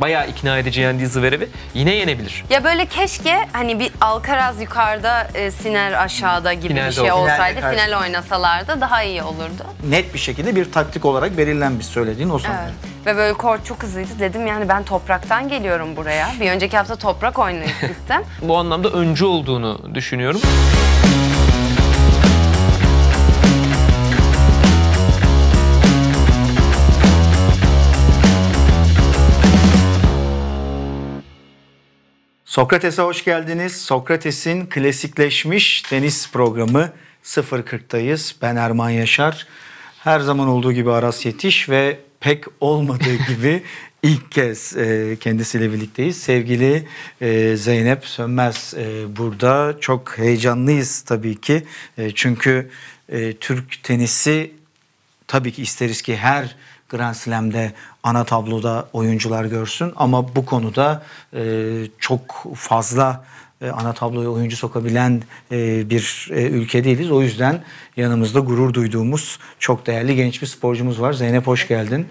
bayağı ikna edici yendiği Zverev'i yine yenebilir. Ya böyle keşke hani bir Alcaraz yukarıda e, Siner aşağıda gibi Finalde bir şey olsun. olsaydı Finalde final karşı- oynasalardı daha iyi olurdu. Net bir şekilde bir taktik olarak belirlenmiş söylediğin o sanırım. Evet. Ve böyle kort çok hızlıydı. Dedim yani ben topraktan geliyorum buraya. Bir önceki hafta toprak oynayıp gittim. Bu anlamda öncü olduğunu düşünüyorum. Sokrates'e hoş geldiniz. Sokrates'in klasikleşmiş tenis programı 0.40'tayız. Ben Erman Yaşar. Her zaman olduğu gibi Aras Yetiş ve pek olmadığı gibi ilk kez e, kendisiyle birlikteyiz. Sevgili e, Zeynep Sönmez e, burada. Çok heyecanlıyız tabii ki. E, çünkü e, Türk tenisi tabii ki isteriz ki her Grand Slam'de ana tabloda oyuncular görsün. Ama bu konuda e, çok fazla e, ana tabloya oyuncu sokabilen e, bir e, ülke değiliz. O yüzden yanımızda gurur duyduğumuz çok değerli genç bir sporcumuz var. Zeynep hoş geldin.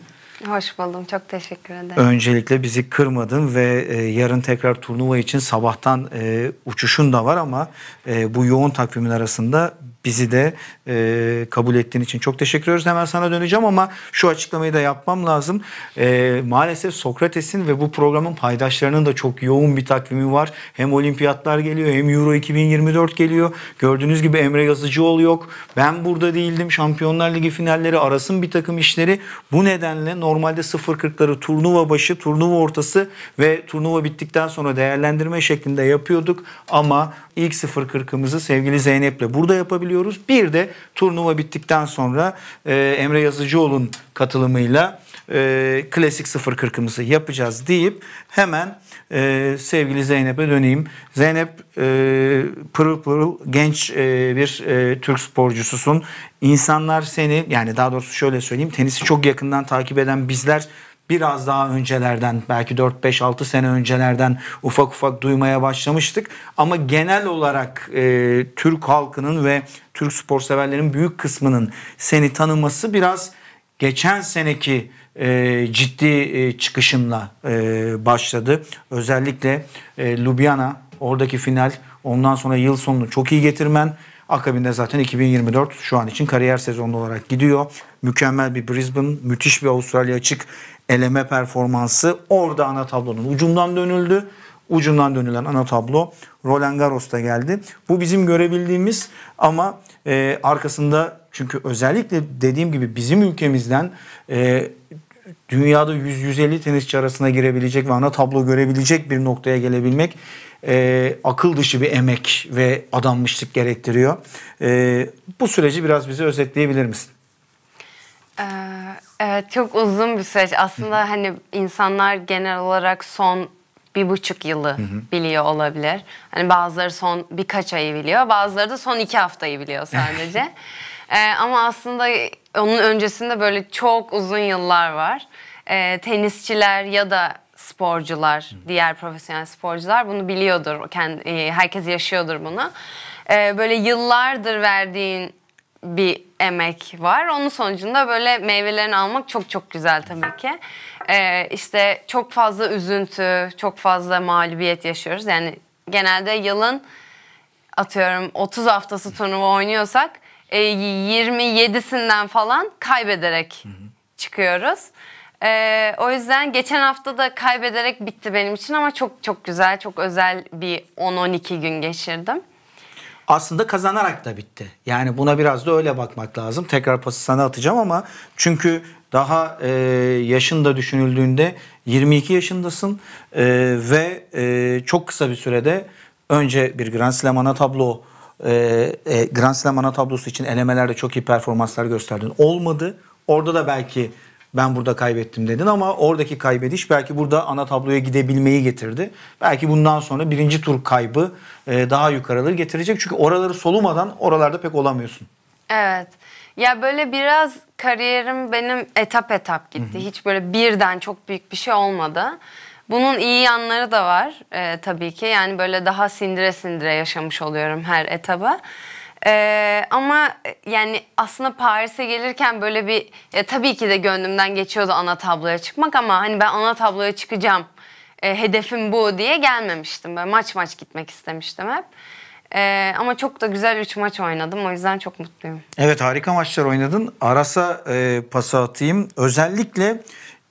Hoş buldum. Çok teşekkür ederim. Öncelikle bizi kırmadın ve e, yarın tekrar turnuva için sabahtan e, uçuşun da var ama e, bu yoğun takvimin arasında bizi de e, kabul ettiğin için çok teşekkür ediyoruz. Hemen sana döneceğim ama şu açıklamayı da yapmam lazım. E, maalesef Sokrates'in ve bu programın paydaşlarının da çok yoğun bir takvimi var. Hem olimpiyatlar geliyor hem Euro 2024 geliyor. Gördüğünüz gibi Emre Yazıcıoğlu yok. Ben burada değildim. Şampiyonlar Ligi finalleri arasın bir takım işleri. Bu nedenle normalde 0 0.40'ları turnuva başı, turnuva ortası ve turnuva bittikten sonra değerlendirme şeklinde yapıyorduk. Ama ilk 0 0.40'ımızı sevgili Zeynep'le burada yapabiliyoruz alıyoruz. Bir de turnuva bittikten sonra e, Emre Yazıcıoğlu'nun katılımıyla e, klasik 0.40'ımızı yapacağız deyip hemen e, sevgili Zeynep'e döneyim. Zeynep e, pırıl pırıl genç e, bir e, Türk sporcususun. İnsanlar seni yani daha doğrusu şöyle söyleyeyim tenisi çok yakından takip eden bizler biraz daha öncelerden belki 4 5 6 sene öncelerden ufak ufak duymaya başlamıştık ama genel olarak e, Türk halkının ve Türk spor severlerin büyük kısmının seni tanıması biraz geçen seneki e, ciddi e, çıkışınla e, başladı. Özellikle e, Ljubljana oradaki final ondan sonra yıl sonunu çok iyi getirmen Akabinde zaten 2024 şu an için kariyer sezonu olarak gidiyor. Mükemmel bir Brisbane, müthiş bir Avustralya açık eleme performansı orada ana tablonun ucundan dönüldü. Ucundan dönülen ana tablo Roland Garros'ta geldi. Bu bizim görebildiğimiz ama e, arkasında çünkü özellikle dediğim gibi bizim ülkemizden e, dünyada 100-150 tenisçi arasına girebilecek ve ana tablo görebilecek bir noktaya gelebilmek e, akıl dışı bir emek ve adanmışlık gerektiriyor. E, bu süreci biraz bize özetleyebilir misin? Ee, Evet, çok uzun bir süreç. Aslında hani insanlar genel olarak son bir buçuk yılı biliyor olabilir. Hani bazıları son birkaç ayı biliyor, bazıları da son iki haftayı biliyor sadece. ee, ama aslında onun öncesinde böyle çok uzun yıllar var. Ee, tenisçiler ya da sporcular, diğer profesyonel sporcular bunu biliyordur. Kendi, e, herkes yaşıyordur bunu. Ee, böyle yıllardır verdiğin bir emek var. Onun sonucunda böyle meyvelerini almak çok çok güzel tabii ki. Ee, işte çok fazla üzüntü, çok fazla mağlubiyet yaşıyoruz. Yani genelde yılın atıyorum 30 haftası turnuva oynuyorsak e, 27'sinden falan kaybederek çıkıyoruz. Ee, o yüzden geçen hafta da kaybederek bitti benim için ama çok çok güzel, çok özel bir 10-12 gün geçirdim aslında kazanarak da bitti. Yani buna biraz da öyle bakmak lazım. Tekrar pası sana atacağım ama çünkü daha e, yaşın düşünüldüğünde 22 yaşındasın e, ve e, çok kısa bir sürede önce bir Grand Slam ana tablo e, e Grand Slam ana tablosu için elemelerde çok iyi performanslar gösterdin. Olmadı. Orada da belki ben burada kaybettim dedin ama oradaki kaybediş belki burada ana tabloya gidebilmeyi getirdi. Belki bundan sonra birinci tur kaybı e, daha yukarıları getirecek. Çünkü oraları solumadan oralarda pek olamıyorsun. Evet. Ya böyle biraz kariyerim benim etap etap gitti. Hı hı. Hiç böyle birden çok büyük bir şey olmadı. Bunun iyi yanları da var e, tabii ki. Yani böyle daha sindire sindire yaşamış oluyorum her etaba. Ee, ama e, yani aslında Paris'e gelirken böyle bir e, tabii ki de gönlümden geçiyordu ana tabloya çıkmak ama hani ben ana tabloya çıkacağım e, hedefim bu diye gelmemiştim. Böyle maç maç gitmek istemiştim hep. Ee, ama çok da güzel 3 maç oynadım. O yüzden çok mutluyum. Evet harika maçlar oynadın. Arasa e, pası atayım. Özellikle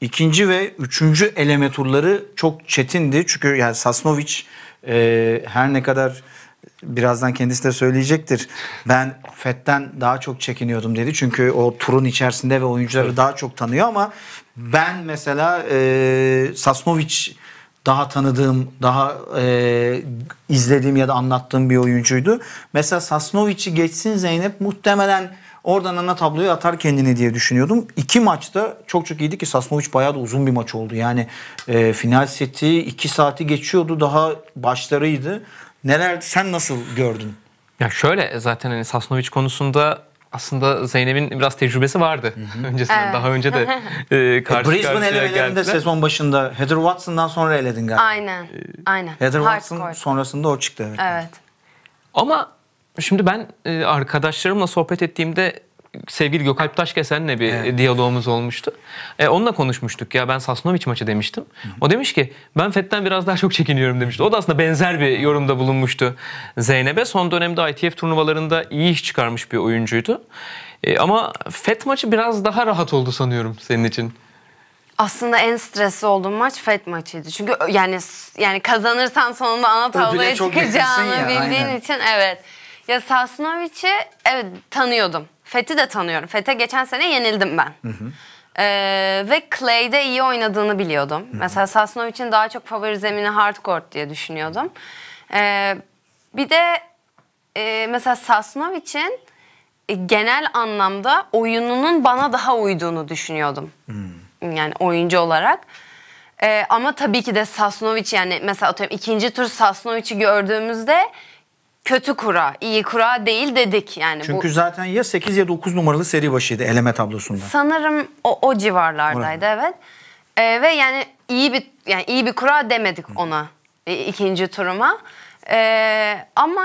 ikinci ve üçüncü eleme turları çok çetindi. Çünkü yani Sasnovic e, her ne kadar birazdan kendisi de söyleyecektir. Ben Fetten daha çok çekiniyordum dedi. Çünkü o turun içerisinde ve oyuncuları evet. daha çok tanıyor ama ben mesela e, Sasnovic daha tanıdığım, daha e, izlediğim ya da anlattığım bir oyuncuydu. Mesela Sasnovic'i geçsin Zeynep muhtemelen oradan ana tabloyu atar kendini diye düşünüyordum. İki maçta çok çok iyiydi ki Sasnovic bayağı da uzun bir maç oldu. Yani e, final seti iki saati geçiyordu daha başlarıydı. Neler sen nasıl gördün? Ya şöyle zaten hani Sasnoviç konusunda aslında Zeynep'in biraz tecrübesi vardı hı öncesinde. Evet. Daha önce de e, e, karşı e, Brisbane elemelerinde sezon başında Heather Watson'dan sonra eledin galiba. Aynen. E, aynen. Heather Hardcore. Watson sonrasında o çıktı evet. Evet. Ama şimdi ben e, arkadaşlarımla sohbet ettiğimde sevgili Gökalp Taşkesen'le bir evet. diyalogumuz olmuştu. E, onunla konuşmuştuk ya ben Sasnovic maçı demiştim. Hı. O demiş ki ben FET'ten biraz daha çok çekiniyorum demişti. O da aslında benzer bir yorumda bulunmuştu Zeynep'e. Son dönemde ITF turnuvalarında iyi iş çıkarmış bir oyuncuydu. E, ama FET maçı biraz daha rahat oldu sanıyorum senin için. Aslında en stresli olduğum maç FED maçıydı. Çünkü yani yani kazanırsan sonunda ana tabloya çıkacağını ya, bildiğin aynen. için evet. Ya Sasnovic'i evet tanıyordum. Fet'i de tanıyorum. Fet'e geçen sene yenildim ben. Hı hı. Ee, ve Clay'de iyi oynadığını biliyordum. Hı hı. Mesela Sasnov için daha çok favori zemini hardcourt diye düşünüyordum. Ee, bir de e, mesela Sasnov için e, genel anlamda oyununun bana daha uyduğunu düşünüyordum. Hmm. Yani oyuncu olarak. E, ama tabii ki de Sasnovic yani mesela atıyorum ikinci tur Sasnovic'i gördüğümüzde kötü kura, iyi kura değil dedik yani. Çünkü bu... zaten ya 8 ya 9 numaralı seri başıydı eleme tablosunda. Sanırım o, o civarlardaydı Orada. evet. Ee, ve yani iyi bir yani iyi bir kura demedik ona e, ikinci turuma. Ee, ama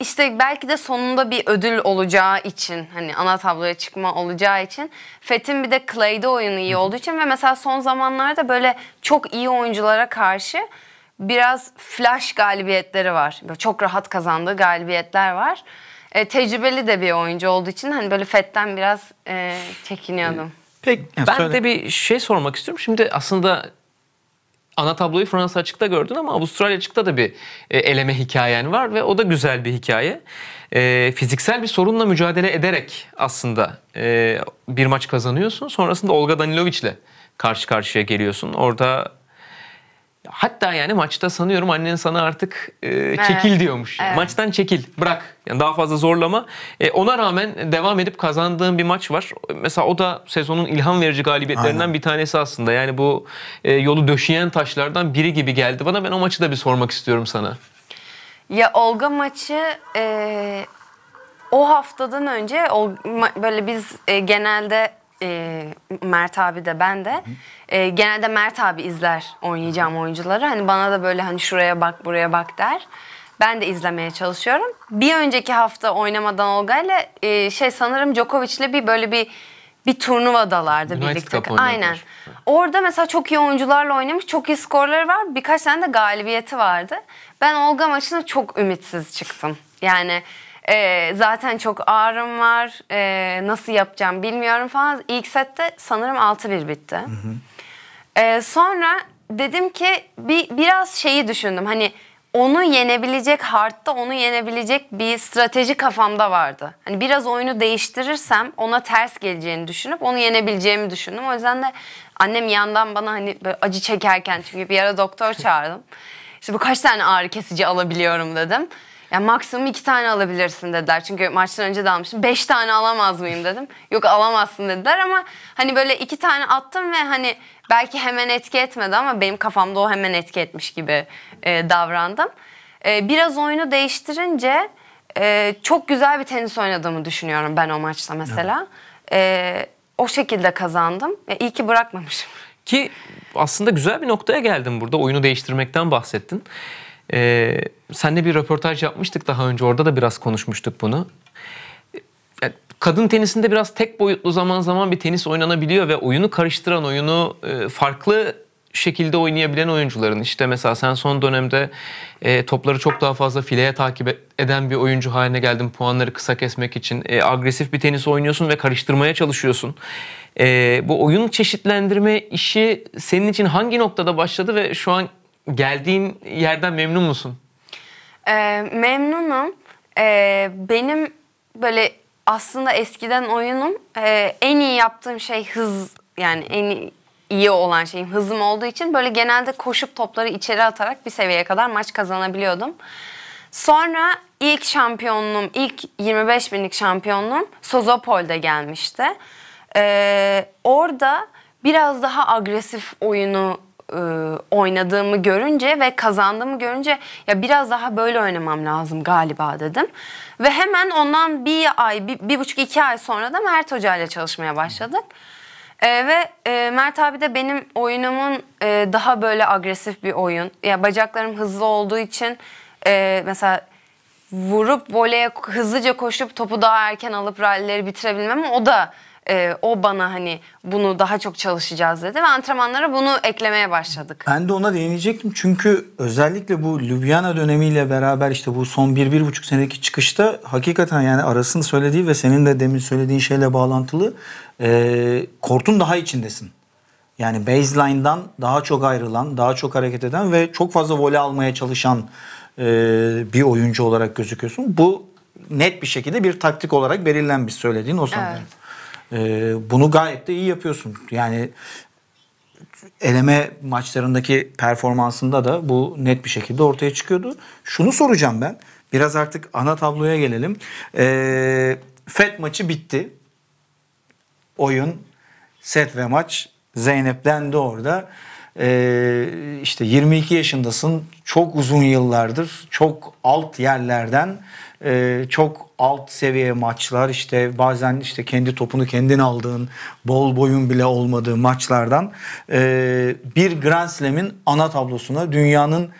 işte belki de sonunda bir ödül olacağı için hani ana tabloya çıkma olacağı için Fethin bir de Clay'de oyunu iyi olduğu için ve mesela son zamanlarda böyle çok iyi oyunculara karşı biraz flash galibiyetleri var. Böyle çok rahat kazandığı galibiyetler var. E, tecrübeli de bir oyuncu olduğu için hani böyle Fet'ten biraz e, çekiniyordum. E, peki, ben söyle. de bir şey sormak istiyorum. Şimdi aslında ana tabloyu Fransa açıkta gördün ama Avustralya açıkta da bir e, eleme hikayen var ve o da güzel bir hikaye. E, fiziksel bir sorunla mücadele ederek aslında e, bir maç kazanıyorsun. Sonrasında Olga Danilovic'le karşı karşıya geliyorsun. Orada Hatta yani maçta sanıyorum annen sana artık e, çekil evet. diyormuş. Evet. Maçtan çekil, bırak. Yani daha fazla zorlama. E, ona rağmen devam edip kazandığım bir maç var. Mesela o da sezonun ilham verici galibiyetlerinden Aynen. bir tanesi aslında. Yani bu e, yolu döşeyen taşlardan biri gibi geldi bana. Ben o maçı da bir sormak istiyorum sana. Ya Olga maçı e, o haftadan önce o, böyle biz e, genelde e, Mert abi de ben de. E, genelde Mert abi izler oynayacağım oyuncuları. Hani bana da böyle hani şuraya bak buraya bak der. Ben de izlemeye çalışıyorum. Bir önceki hafta oynamadan Olga ile e, şey sanırım Djokovic ile bir böyle bir bir turnuvadalardı United birlikte. Cup Aynen. Orada mesela çok iyi oyuncularla oynamış, çok iyi skorları var. Birkaç tane de galibiyeti vardı. Ben Olga maçına çok ümitsiz çıktım. Yani e, zaten çok ağrım var. E, nasıl yapacağım bilmiyorum falan. İlk sette sanırım 6-1 bitti. Hı hı. E, sonra dedim ki bir biraz şeyi düşündüm. Hani onu yenebilecek hardta onu yenebilecek bir strateji kafamda vardı. Hani biraz oyunu değiştirirsem ona ters geleceğini düşünüp onu yenebileceğimi düşündüm. O yüzden de annem yandan bana hani böyle acı çekerken çünkü bir ara doktor çağırdım. İşte bu kaç tane ağrı kesici alabiliyorum dedim. Ya maksimum iki tane alabilirsin dediler. Çünkü maçtan önce de almışım. Beş tane alamaz mıyım dedim. Yok alamazsın dediler ama hani böyle iki tane attım ve hani belki hemen etki etmedi ama benim kafamda o hemen etki etmiş gibi e, davrandım. E, biraz oyunu değiştirince e, çok güzel bir tenis oynadığımı düşünüyorum ben o maçta mesela. E, o şekilde kazandım. Ya, e, iyi ki bırakmamışım. Ki aslında güzel bir noktaya geldim burada. Oyunu değiştirmekten bahsettin. Ee, seninle bir röportaj yapmıştık daha önce. Orada da biraz konuşmuştuk bunu. Ee, kadın tenisinde biraz tek boyutlu zaman zaman bir tenis oynanabiliyor ve oyunu karıştıran, oyunu e, farklı şekilde oynayabilen oyuncuların işte mesela sen son dönemde e, topları çok daha fazla fileye takip eden bir oyuncu haline geldin puanları kısa kesmek için e, agresif bir tenis oynuyorsun ve karıştırmaya çalışıyorsun. E, bu oyun çeşitlendirme işi senin için hangi noktada başladı ve şu an Geldiğin yerden memnun musun? Ee, memnunum. Ee, benim böyle aslında eskiden oyunum e, en iyi yaptığım şey hız yani en iyi, olan şeyim hızım olduğu için böyle genelde koşup topları içeri atarak bir seviyeye kadar maç kazanabiliyordum. Sonra ilk şampiyonluğum, ilk 25 binlik şampiyonluğum Sozopol'da gelmişti. Ee, orada biraz daha agresif oyunu e, oynadığımı görünce ve kazandığımı görünce ya biraz daha böyle oynamam lazım galiba dedim. Ve hemen ondan bir ay, bir, bir buçuk iki ay sonra da Mert Hoca ile çalışmaya başladık. E, ve e, Mert abi de benim oyunumun e, daha böyle agresif bir oyun. Ya bacaklarım hızlı olduğu için e, mesela vurup voleye hızlıca koşup topu daha erken alıp rallileri bitirebilmem o da e, o bana hani bunu daha çok çalışacağız dedi ve antrenmanlara bunu eklemeye başladık. Ben de ona değinecektim çünkü özellikle bu Ljubljana dönemiyle beraber işte bu son 1-1,5 senedeki çıkışta hakikaten yani Aras'ın söylediği ve senin de demin söylediğin şeyle bağlantılı e, kortun daha içindesin. Yani baseline'dan daha çok ayrılan, daha çok hareket eden ve çok fazla voley almaya çalışan e, bir oyuncu olarak gözüküyorsun. Bu net bir şekilde bir taktik olarak belirlenmiş söylediğin o sanırım. Evet. Ee, bunu gayet de iyi yapıyorsun. Yani eleme maçlarındaki performansında da bu net bir şekilde ortaya çıkıyordu. Şunu soracağım ben. Biraz artık ana tabloya gelelim. Ee, e, FED maçı bitti. Oyun, set ve maç Zeynep'den de orada. Ee, işte 22 yaşındasın. Çok uzun yıllardır çok alt yerlerden e, çok alt seviye maçlar işte bazen işte kendi topunu kendin aldığın bol boyun bile olmadığı maçlardan e, bir Grand Slam'in ana tablosuna dünyanın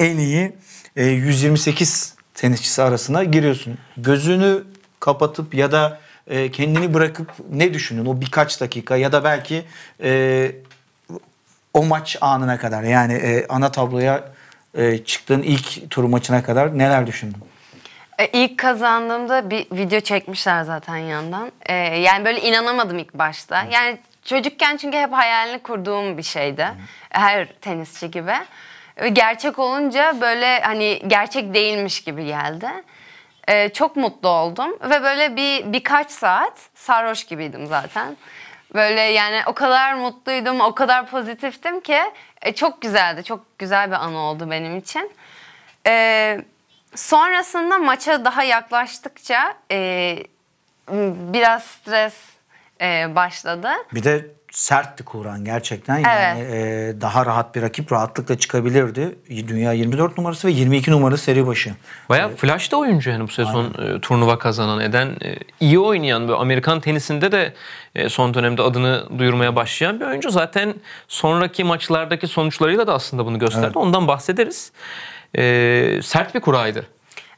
en iyi e, 128 tenisçisi arasına giriyorsun. Gözünü kapatıp ya da e, kendini bırakıp ne düşünün o birkaç dakika ya da belki e, o maç anına kadar yani e, ana tabloya e, çıktığın ilk tur maçına kadar neler düşündün? E, ilk kazandığımda bir video çekmişler zaten yandan. E, yani böyle inanamadım ilk başta. Yani çocukken çünkü hep hayalini kurduğum bir şeydi. Her tenisçi gibi. gerçek olunca böyle hani gerçek değilmiş gibi geldi. E, çok mutlu oldum ve böyle bir birkaç saat sarhoş gibiydim zaten. Böyle yani o kadar mutluydum, o kadar pozitiftim ki e, çok güzeldi. Çok güzel bir an oldu benim için. Eee Sonrasında maça daha yaklaştıkça e, biraz stres e, başladı. Bir de sertti Kur'an gerçekten. Yani evet. e, daha rahat bir rakip rahatlıkla çıkabilirdi. Dünya 24 numarası ve 22 numara seri başı. Bayağı ee, flash da oyuncu yani bu sezon e, turnuva kazanan eden, e, iyi oynayan ve Amerikan tenisinde de e, son dönemde adını duyurmaya başlayan bir oyuncu. Zaten sonraki maçlardaki sonuçlarıyla da aslında bunu gösterdi. Evet. Ondan bahsederiz e, sert bir kuraydı.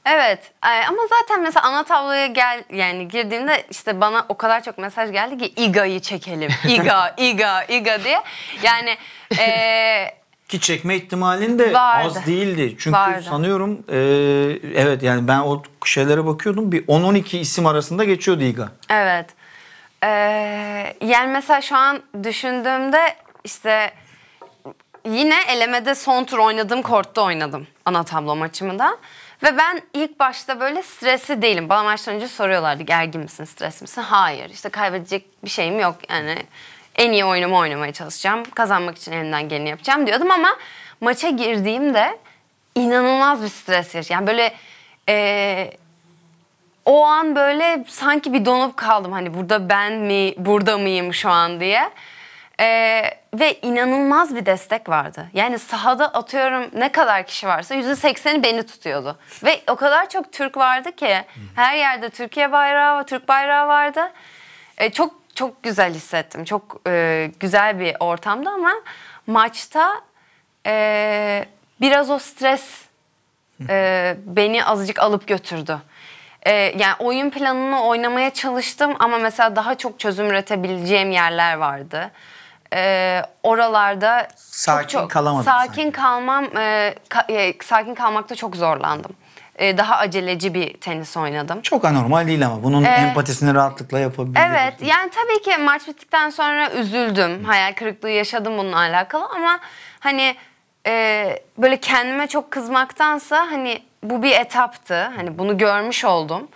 Evet e, ama zaten mesela ana tabloya gel yani girdiğimde işte bana o kadar çok mesaj geldi ki Iga'yı çekelim. Iga, Iga, Iga diye. Yani e, ki çekme ihtimalin de vardı. az değildi. Çünkü vardı. sanıyorum e, evet yani ben o şeylere bakıyordum bir 10-12 isim arasında geçiyordu Iga. Evet. Ee, yani mesela şu an düşündüğümde işte yine elemede son tur oynadığım kortta oynadım ana tablo maçımda. Ve ben ilk başta böyle stresli değilim. Bana maçtan önce soruyorlardı gergin misin, stres misin? Hayır. işte kaybedecek bir şeyim yok. Yani en iyi oyunumu oynamaya çalışacağım. Kazanmak için elimden geleni yapacağım diyordum ama maça girdiğimde inanılmaz bir stres yaşadım. Yani böyle ee, o an böyle sanki bir donup kaldım. Hani burada ben mi, burada mıyım şu an diye. Ee, ve inanılmaz bir destek vardı. Yani sahada atıyorum ne kadar kişi varsa yüzde sekseni beni tutuyordu. Ve o kadar çok Türk vardı ki her yerde Türkiye bayrağı, Türk bayrağı vardı. Ee, çok çok güzel hissettim. Çok e, güzel bir ortamdı ama maçta e, biraz o stres e, beni azıcık alıp götürdü. E, yani oyun planını oynamaya çalıştım ama mesela daha çok çözüm üretebileceğim yerler vardı e, oralarda sakin çok, çok kalamadım. Sakin sanki. kalmam e, ka, e, sakin kalmakta çok zorlandım. E, daha aceleci bir tenis oynadım. Çok anormal değil ama bunun ee, empatisini rahatlıkla yapabilirim. Evet yani tabii ki maç bittikten sonra üzüldüm. Hayal kırıklığı yaşadım bununla alakalı ama hani e, böyle kendime çok kızmaktansa hani bu bir etaptı. Hani bunu görmüş oldum.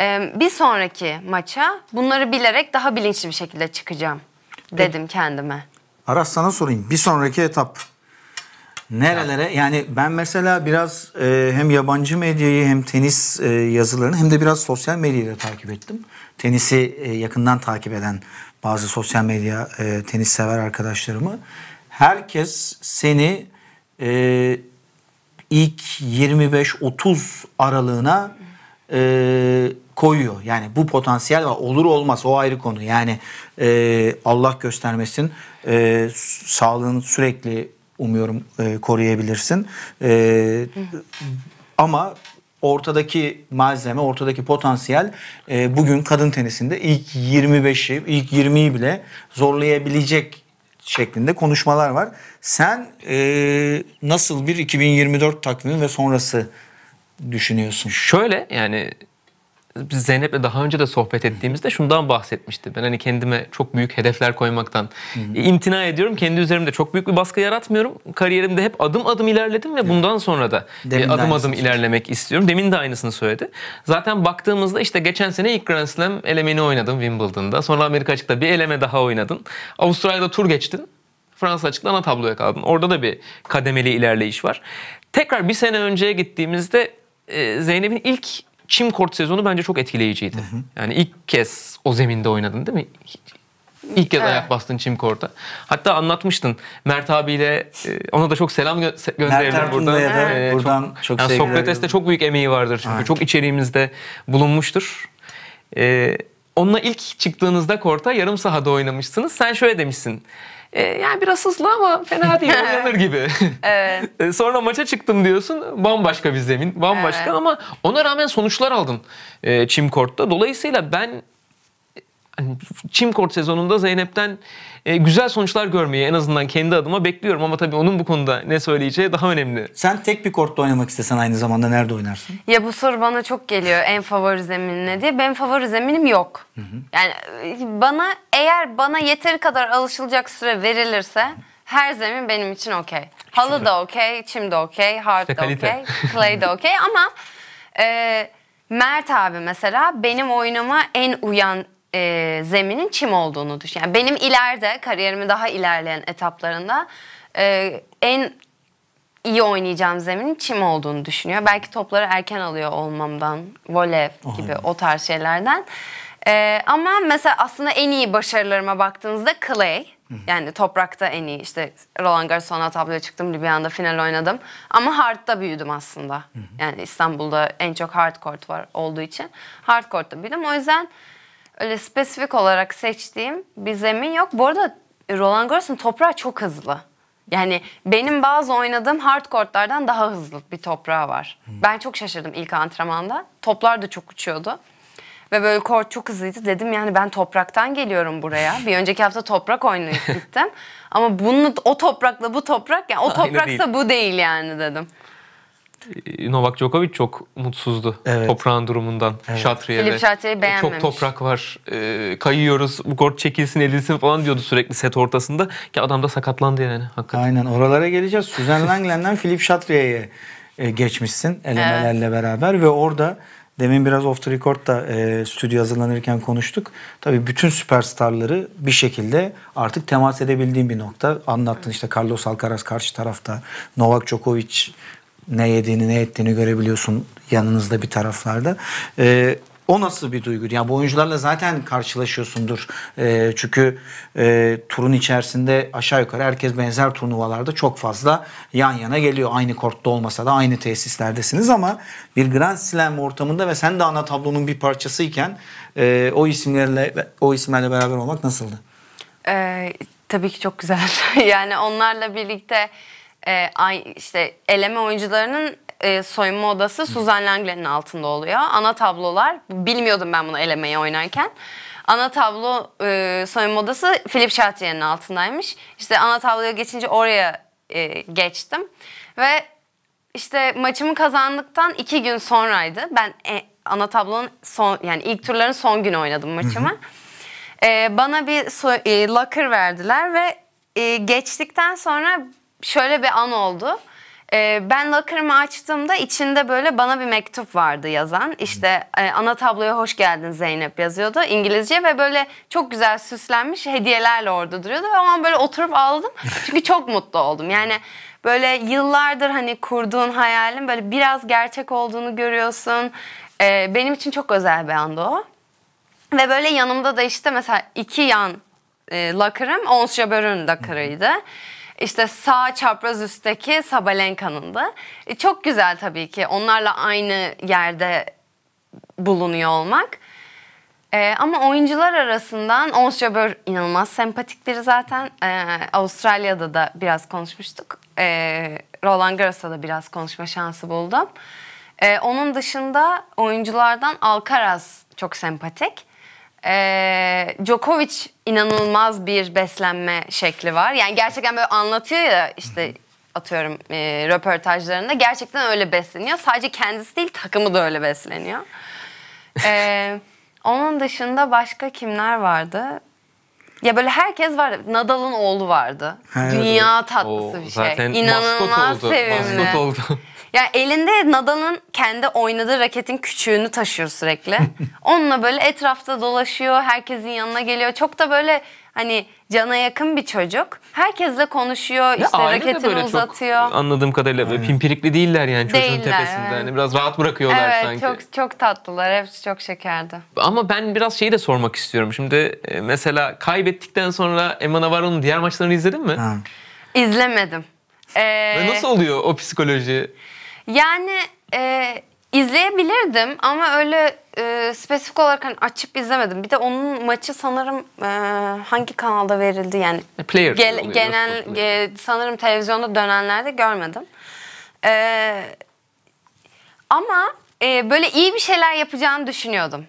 E, bir sonraki maça bunları bilerek daha bilinçli bir şekilde çıkacağım dedim kendime. Aras sana sorayım. Bir sonraki etap nerelere? Yani ben mesela biraz e, hem yabancı medyayı hem tenis e, yazılarını hem de biraz sosyal medyayı takip ettim. Tenisi e, yakından takip eden bazı sosyal medya e, tenis sever arkadaşlarımı. Herkes seni e, ilk 25-30 aralığına e, koyuyor. Yani bu potansiyel var. Olur olmaz o ayrı konu. Yani e, Allah göstermesin e, sağlığını sürekli umuyorum e, koruyabilirsin. E, ama ortadaki malzeme, ortadaki potansiyel e, bugün kadın tenisinde ilk 25'i, ilk 20'yi bile zorlayabilecek şeklinde konuşmalar var. Sen e, nasıl bir 2024 takvimi ve sonrası düşünüyorsun? Şöyle yani biz Zeynep'le daha önce de sohbet ettiğimizde şundan bahsetmişti. Ben hani kendime çok büyük hedefler koymaktan e, imtina ediyorum. Kendi üzerimde çok büyük bir baskı yaratmıyorum. Kariyerimde hep adım adım ilerledim ve bundan sonra da e, Demin adım adım ilerlemek istiyorum. Demin de aynısını söyledi. Zaten baktığımızda işte geçen sene ilk Grand Slam elemeni oynadım Wimbledon'da. Sonra Amerika açıkta bir eleme daha oynadın. Avustralya'da tur geçtin. Fransa açıkta ana tabloya kaldın. Orada da bir kademeli ilerleyiş var. Tekrar bir sene önceye gittiğimizde e, Zeynep'in ilk Çim kort sezonu bence çok etkileyiciydi. Hı hı. Yani ilk kez o zeminde oynadın değil mi? İlk kez evet. ayak bastın Çim Kort'a. Hatta anlatmıştın Mert abiyle e, ona da çok selam gö- gönderelim Mert buradan. Da ee, buradan çok, çok yani Sokrates'te çok büyük emeği vardır çünkü. Aynen. Çok içeriğimizde bulunmuştur. Ee, onunla ilk çıktığınızda korta yarım sahada oynamışsınız. Sen şöyle demişsin. Ee, yani biraz hızlı ama fena değil oynanır gibi. evet. Ee, sonra maça çıktım diyorsun bambaşka bir zemin bambaşka evet. ama ona rağmen sonuçlar aldın e, Çimkort'ta. Dolayısıyla ben Hani çim kort sezonunda Zeynep'ten e, güzel sonuçlar görmeyi en azından kendi adıma bekliyorum ama tabii onun bu konuda ne söyleyeceği daha önemli. Sen tek bir kortta oynamak istesen aynı zamanda nerede oynarsın? Ya bu soru bana çok geliyor en favori zemin ne diye. Ben favori zeminim yok. Hı hı. Yani bana eğer bana yeteri kadar alışılacak süre verilirse her zemin benim için okey. Halı da okey, çim de okey, hard işte da okey, clay da okey ama e, Mert abi mesela benim oynama en uyan e, zeminin çim olduğunu düşün. Yani benim ileride kariyerimi daha ilerleyen etaplarında e, en iyi oynayacağım zeminin çim olduğunu düşünüyor. Belki topları erken alıyor olmamdan, voley gibi Aha. o tarz şeylerden. E, ama mesela aslında en iyi başarılarıma baktığınızda clay. Yani toprakta en iyi işte Roland Garros'a tabloya çıktım, Libya'da final oynadım. Ama hard'da büyüdüm aslında. Yani İstanbul'da en çok hard court var olduğu için hard court'ta büyüdüm. O yüzden öyle spesifik olarak seçtiğim bir zemin yok. Bu arada Roland Garros'un toprağı çok hızlı. Yani benim bazı oynadığım hard kortlardan daha hızlı bir toprağı var. Hmm. Ben çok şaşırdım ilk antrenmanda. Toplar da çok uçuyordu. Ve böyle kort çok hızlıydı. Dedim yani ben topraktan geliyorum buraya. Bir önceki hafta toprak oynayıp gittim. Ama bunu o toprakla bu toprak yani o Aynı topraksa değil. bu değil yani dedim. E, Novak Djokovic çok mutsuzdu evet. toprağın durumundan evet. Şatriye Filip Şatriye'yi e, beğenmemiş. Çok toprak var, e, kayıyoruz, bu kort çekilsin edilsin falan diyordu sürekli set ortasında. Ki adam da sakatlandı yani hakikaten. Aynen oralara geleceğiz. Suzan Langlen'den Filip Şatriye'ye geçmişsin elemelerle evet. beraber ve orada Demin biraz off the record da e, stüdyo hazırlanırken konuştuk. Tabii bütün süperstarları bir şekilde artık temas edebildiğim bir nokta. Anlattın işte Carlos Alcaraz karşı tarafta, Novak Djokovic ne yediğini ne ettiğini görebiliyorsun yanınızda bir taraflarda. Ee, o nasıl bir duygu? Yani bu oyuncularla zaten karşılaşıyorsundur. E, çünkü e, turun içerisinde aşağı yukarı herkes benzer turnuvalarda çok fazla yan yana geliyor. Aynı kortta olmasa da aynı tesislerdesiniz ama bir Grand Slam ortamında ve sen de ana tablonun bir parçasıyken e, o isimlerle o isimlerle beraber olmak nasıldı? Ee, tabii ki çok güzel. yani onlarla birlikte e, ay, işte eleme oyuncularının e, soyunma odası Suzan Langle'nin altında oluyor. Ana tablolar, bilmiyordum ben bunu elemeyi oynarken. Ana tablo e, soyunma odası Philip Chartier'in altındaymış. İşte ana tabloya geçince oraya e, geçtim. Ve işte maçımı kazandıktan iki gün sonraydı. Ben e, ana tablonun son yani ilk turların son günü oynadım maçımı. e, bana bir so, e, locker verdiler ve e, geçtikten sonra şöyle bir an oldu. Ee, ben locker'ımı açtığımda içinde böyle bana bir mektup vardı yazan. İşte e, ana tabloya hoş geldin Zeynep yazıyordu İngilizce ve böyle çok güzel süslenmiş hediyelerle orada duruyordu. Ve o an böyle oturup aldım çünkü çok mutlu oldum. Yani böyle yıllardır hani kurduğun hayalin böyle biraz gerçek olduğunu görüyorsun. Ee, benim için çok özel bir andı o. Ve böyle yanımda da işte mesela iki yan e, lakırım Ons Jabber'ın lakırıydı. Hmm. İşte sağ çapraz üstteki Sabalenka'nındı. E, çok güzel tabii ki onlarla aynı yerde bulunuyor olmak. E, ama oyuncular arasından Ons Jabeur inanılmaz sempatik biri zaten. E, Avustralya'da da biraz konuşmuştuk. E, Roland Garros'ta da biraz konuşma şansı buldum. E, onun dışında oyunculardan Alcaraz çok sempatik e, Djokovic inanılmaz bir beslenme şekli var. Yani gerçekten böyle anlatıyor ya işte atıyorum e, röportajlarında gerçekten öyle besleniyor. Sadece kendisi değil takımı da öyle besleniyor. E, onun dışında başka kimler vardı? Ya böyle herkes var. Nadal'ın oğlu vardı. Evet. Dünya tatlısı o, bir şey. Zaten İnanılmaz sevimli. Maskot oldu. Yani elinde Nadal'ın kendi oynadığı raketin küçüğünü taşıyor sürekli. Onunla böyle etrafta dolaşıyor, herkesin yanına geliyor. Çok da böyle hani cana yakın bir çocuk. Herkesle konuşuyor, işte aile raketini böyle çok uzatıyor. anladığım kadarıyla böyle pimpirikli değiller yani çocuğun Değiller, tepesinde. Hani evet. Hani biraz rahat bırakıyorlar evet, sanki. çok çok tatlılar. Hepsi çok şekerdi. Ama ben biraz şeyi de sormak istiyorum. Şimdi e, mesela kaybettikten sonra Emma Navarro'nun diğer maçlarını izledin mi? Ha. İzlemedim. Ee, Nasıl oluyor o psikoloji? Yani e, izleyebilirdim ama öyle e, spesifik olarak hani açıp izlemedim. Bir de onun maçı sanırım e, hangi kanalda verildi yani. E, player. Gel, genel e, sanırım televizyonda dönenlerde görmedim. E, ama e, böyle iyi bir şeyler yapacağını düşünüyordum.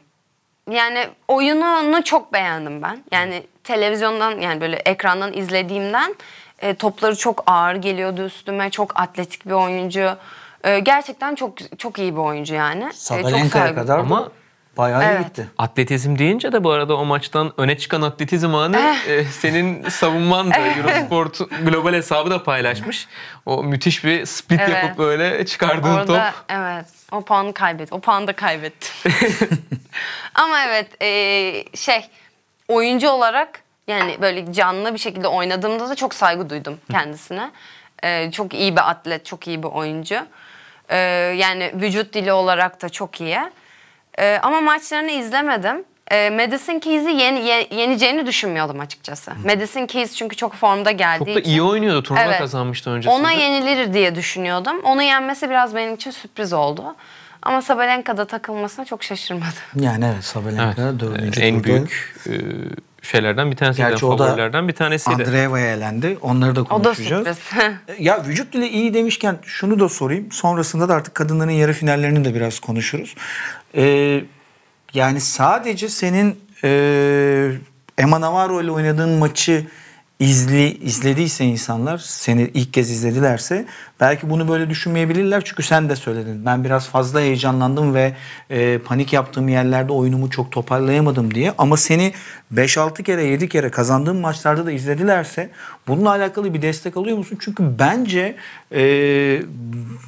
Yani oyununu çok beğendim ben. Yani televizyondan yani böyle ekrandan izlediğimden e, topları çok ağır geliyordu üstüme. Çok atletik bir oyuncu. E, gerçekten çok çok iyi bir oyuncu yani. Ee, Sabalenka'ya kadar ama bayağı evet. iyi gitti. Atletizm deyince de bu arada o maçtan öne çıkan atletizm anı eh. e, senin savunman da eh. Eurosport global hesabı da paylaşmış. O müthiş bir split evet. yapıp böyle çıkardığın Orada, top. Evet. O puanı kaybetti. O puanı da kaybetti. Ama evet e, şey oyuncu olarak yani böyle canlı bir şekilde oynadığımda da çok saygı duydum kendisine. E, çok iyi bir atlet, çok iyi bir oyuncu. Ee, yani vücut dili olarak da çok iyi. Ee, ama maçlarını izlemedim. Ee, Madison Keys'i yeni, ye, yeneceğini düşünmüyordum açıkçası. Hı. Madison Keys çünkü çok formda geldi. Çok da iyi oynuyordu. Turnuva evet, kazanmıştı öncesinde. Ona yenilir diye düşünüyordum. Onu yenmesi biraz benim için sürpriz oldu. Ama Sabalenka'da takılmasına çok şaşırmadım. Yani evet Sabalenka evet. dördüncü ee, En büyük e, şeylerden bir tanesi, Gerçi o favorilerden bir tanesiydi. Andreeva'ya elendi. Onları da konuşacağız. O da sürpriz. E, ya vücut dili iyi demişken şunu da sorayım. Sonrasında da artık kadınların yarı finallerini de biraz konuşuruz. Ee, yani sadece senin e, Emma Navarro ile oynadığın maçı izli izlediyse insanlar seni ilk kez izledilerse belki bunu böyle düşünmeyebilirler çünkü sen de söyledin. Ben biraz fazla heyecanlandım ve e, panik yaptığım yerlerde oyunumu çok toparlayamadım diye ama seni 5-6 kere 7 kere kazandığın maçlarda da izledilerse bununla alakalı bir destek alıyor musun? Çünkü bence e,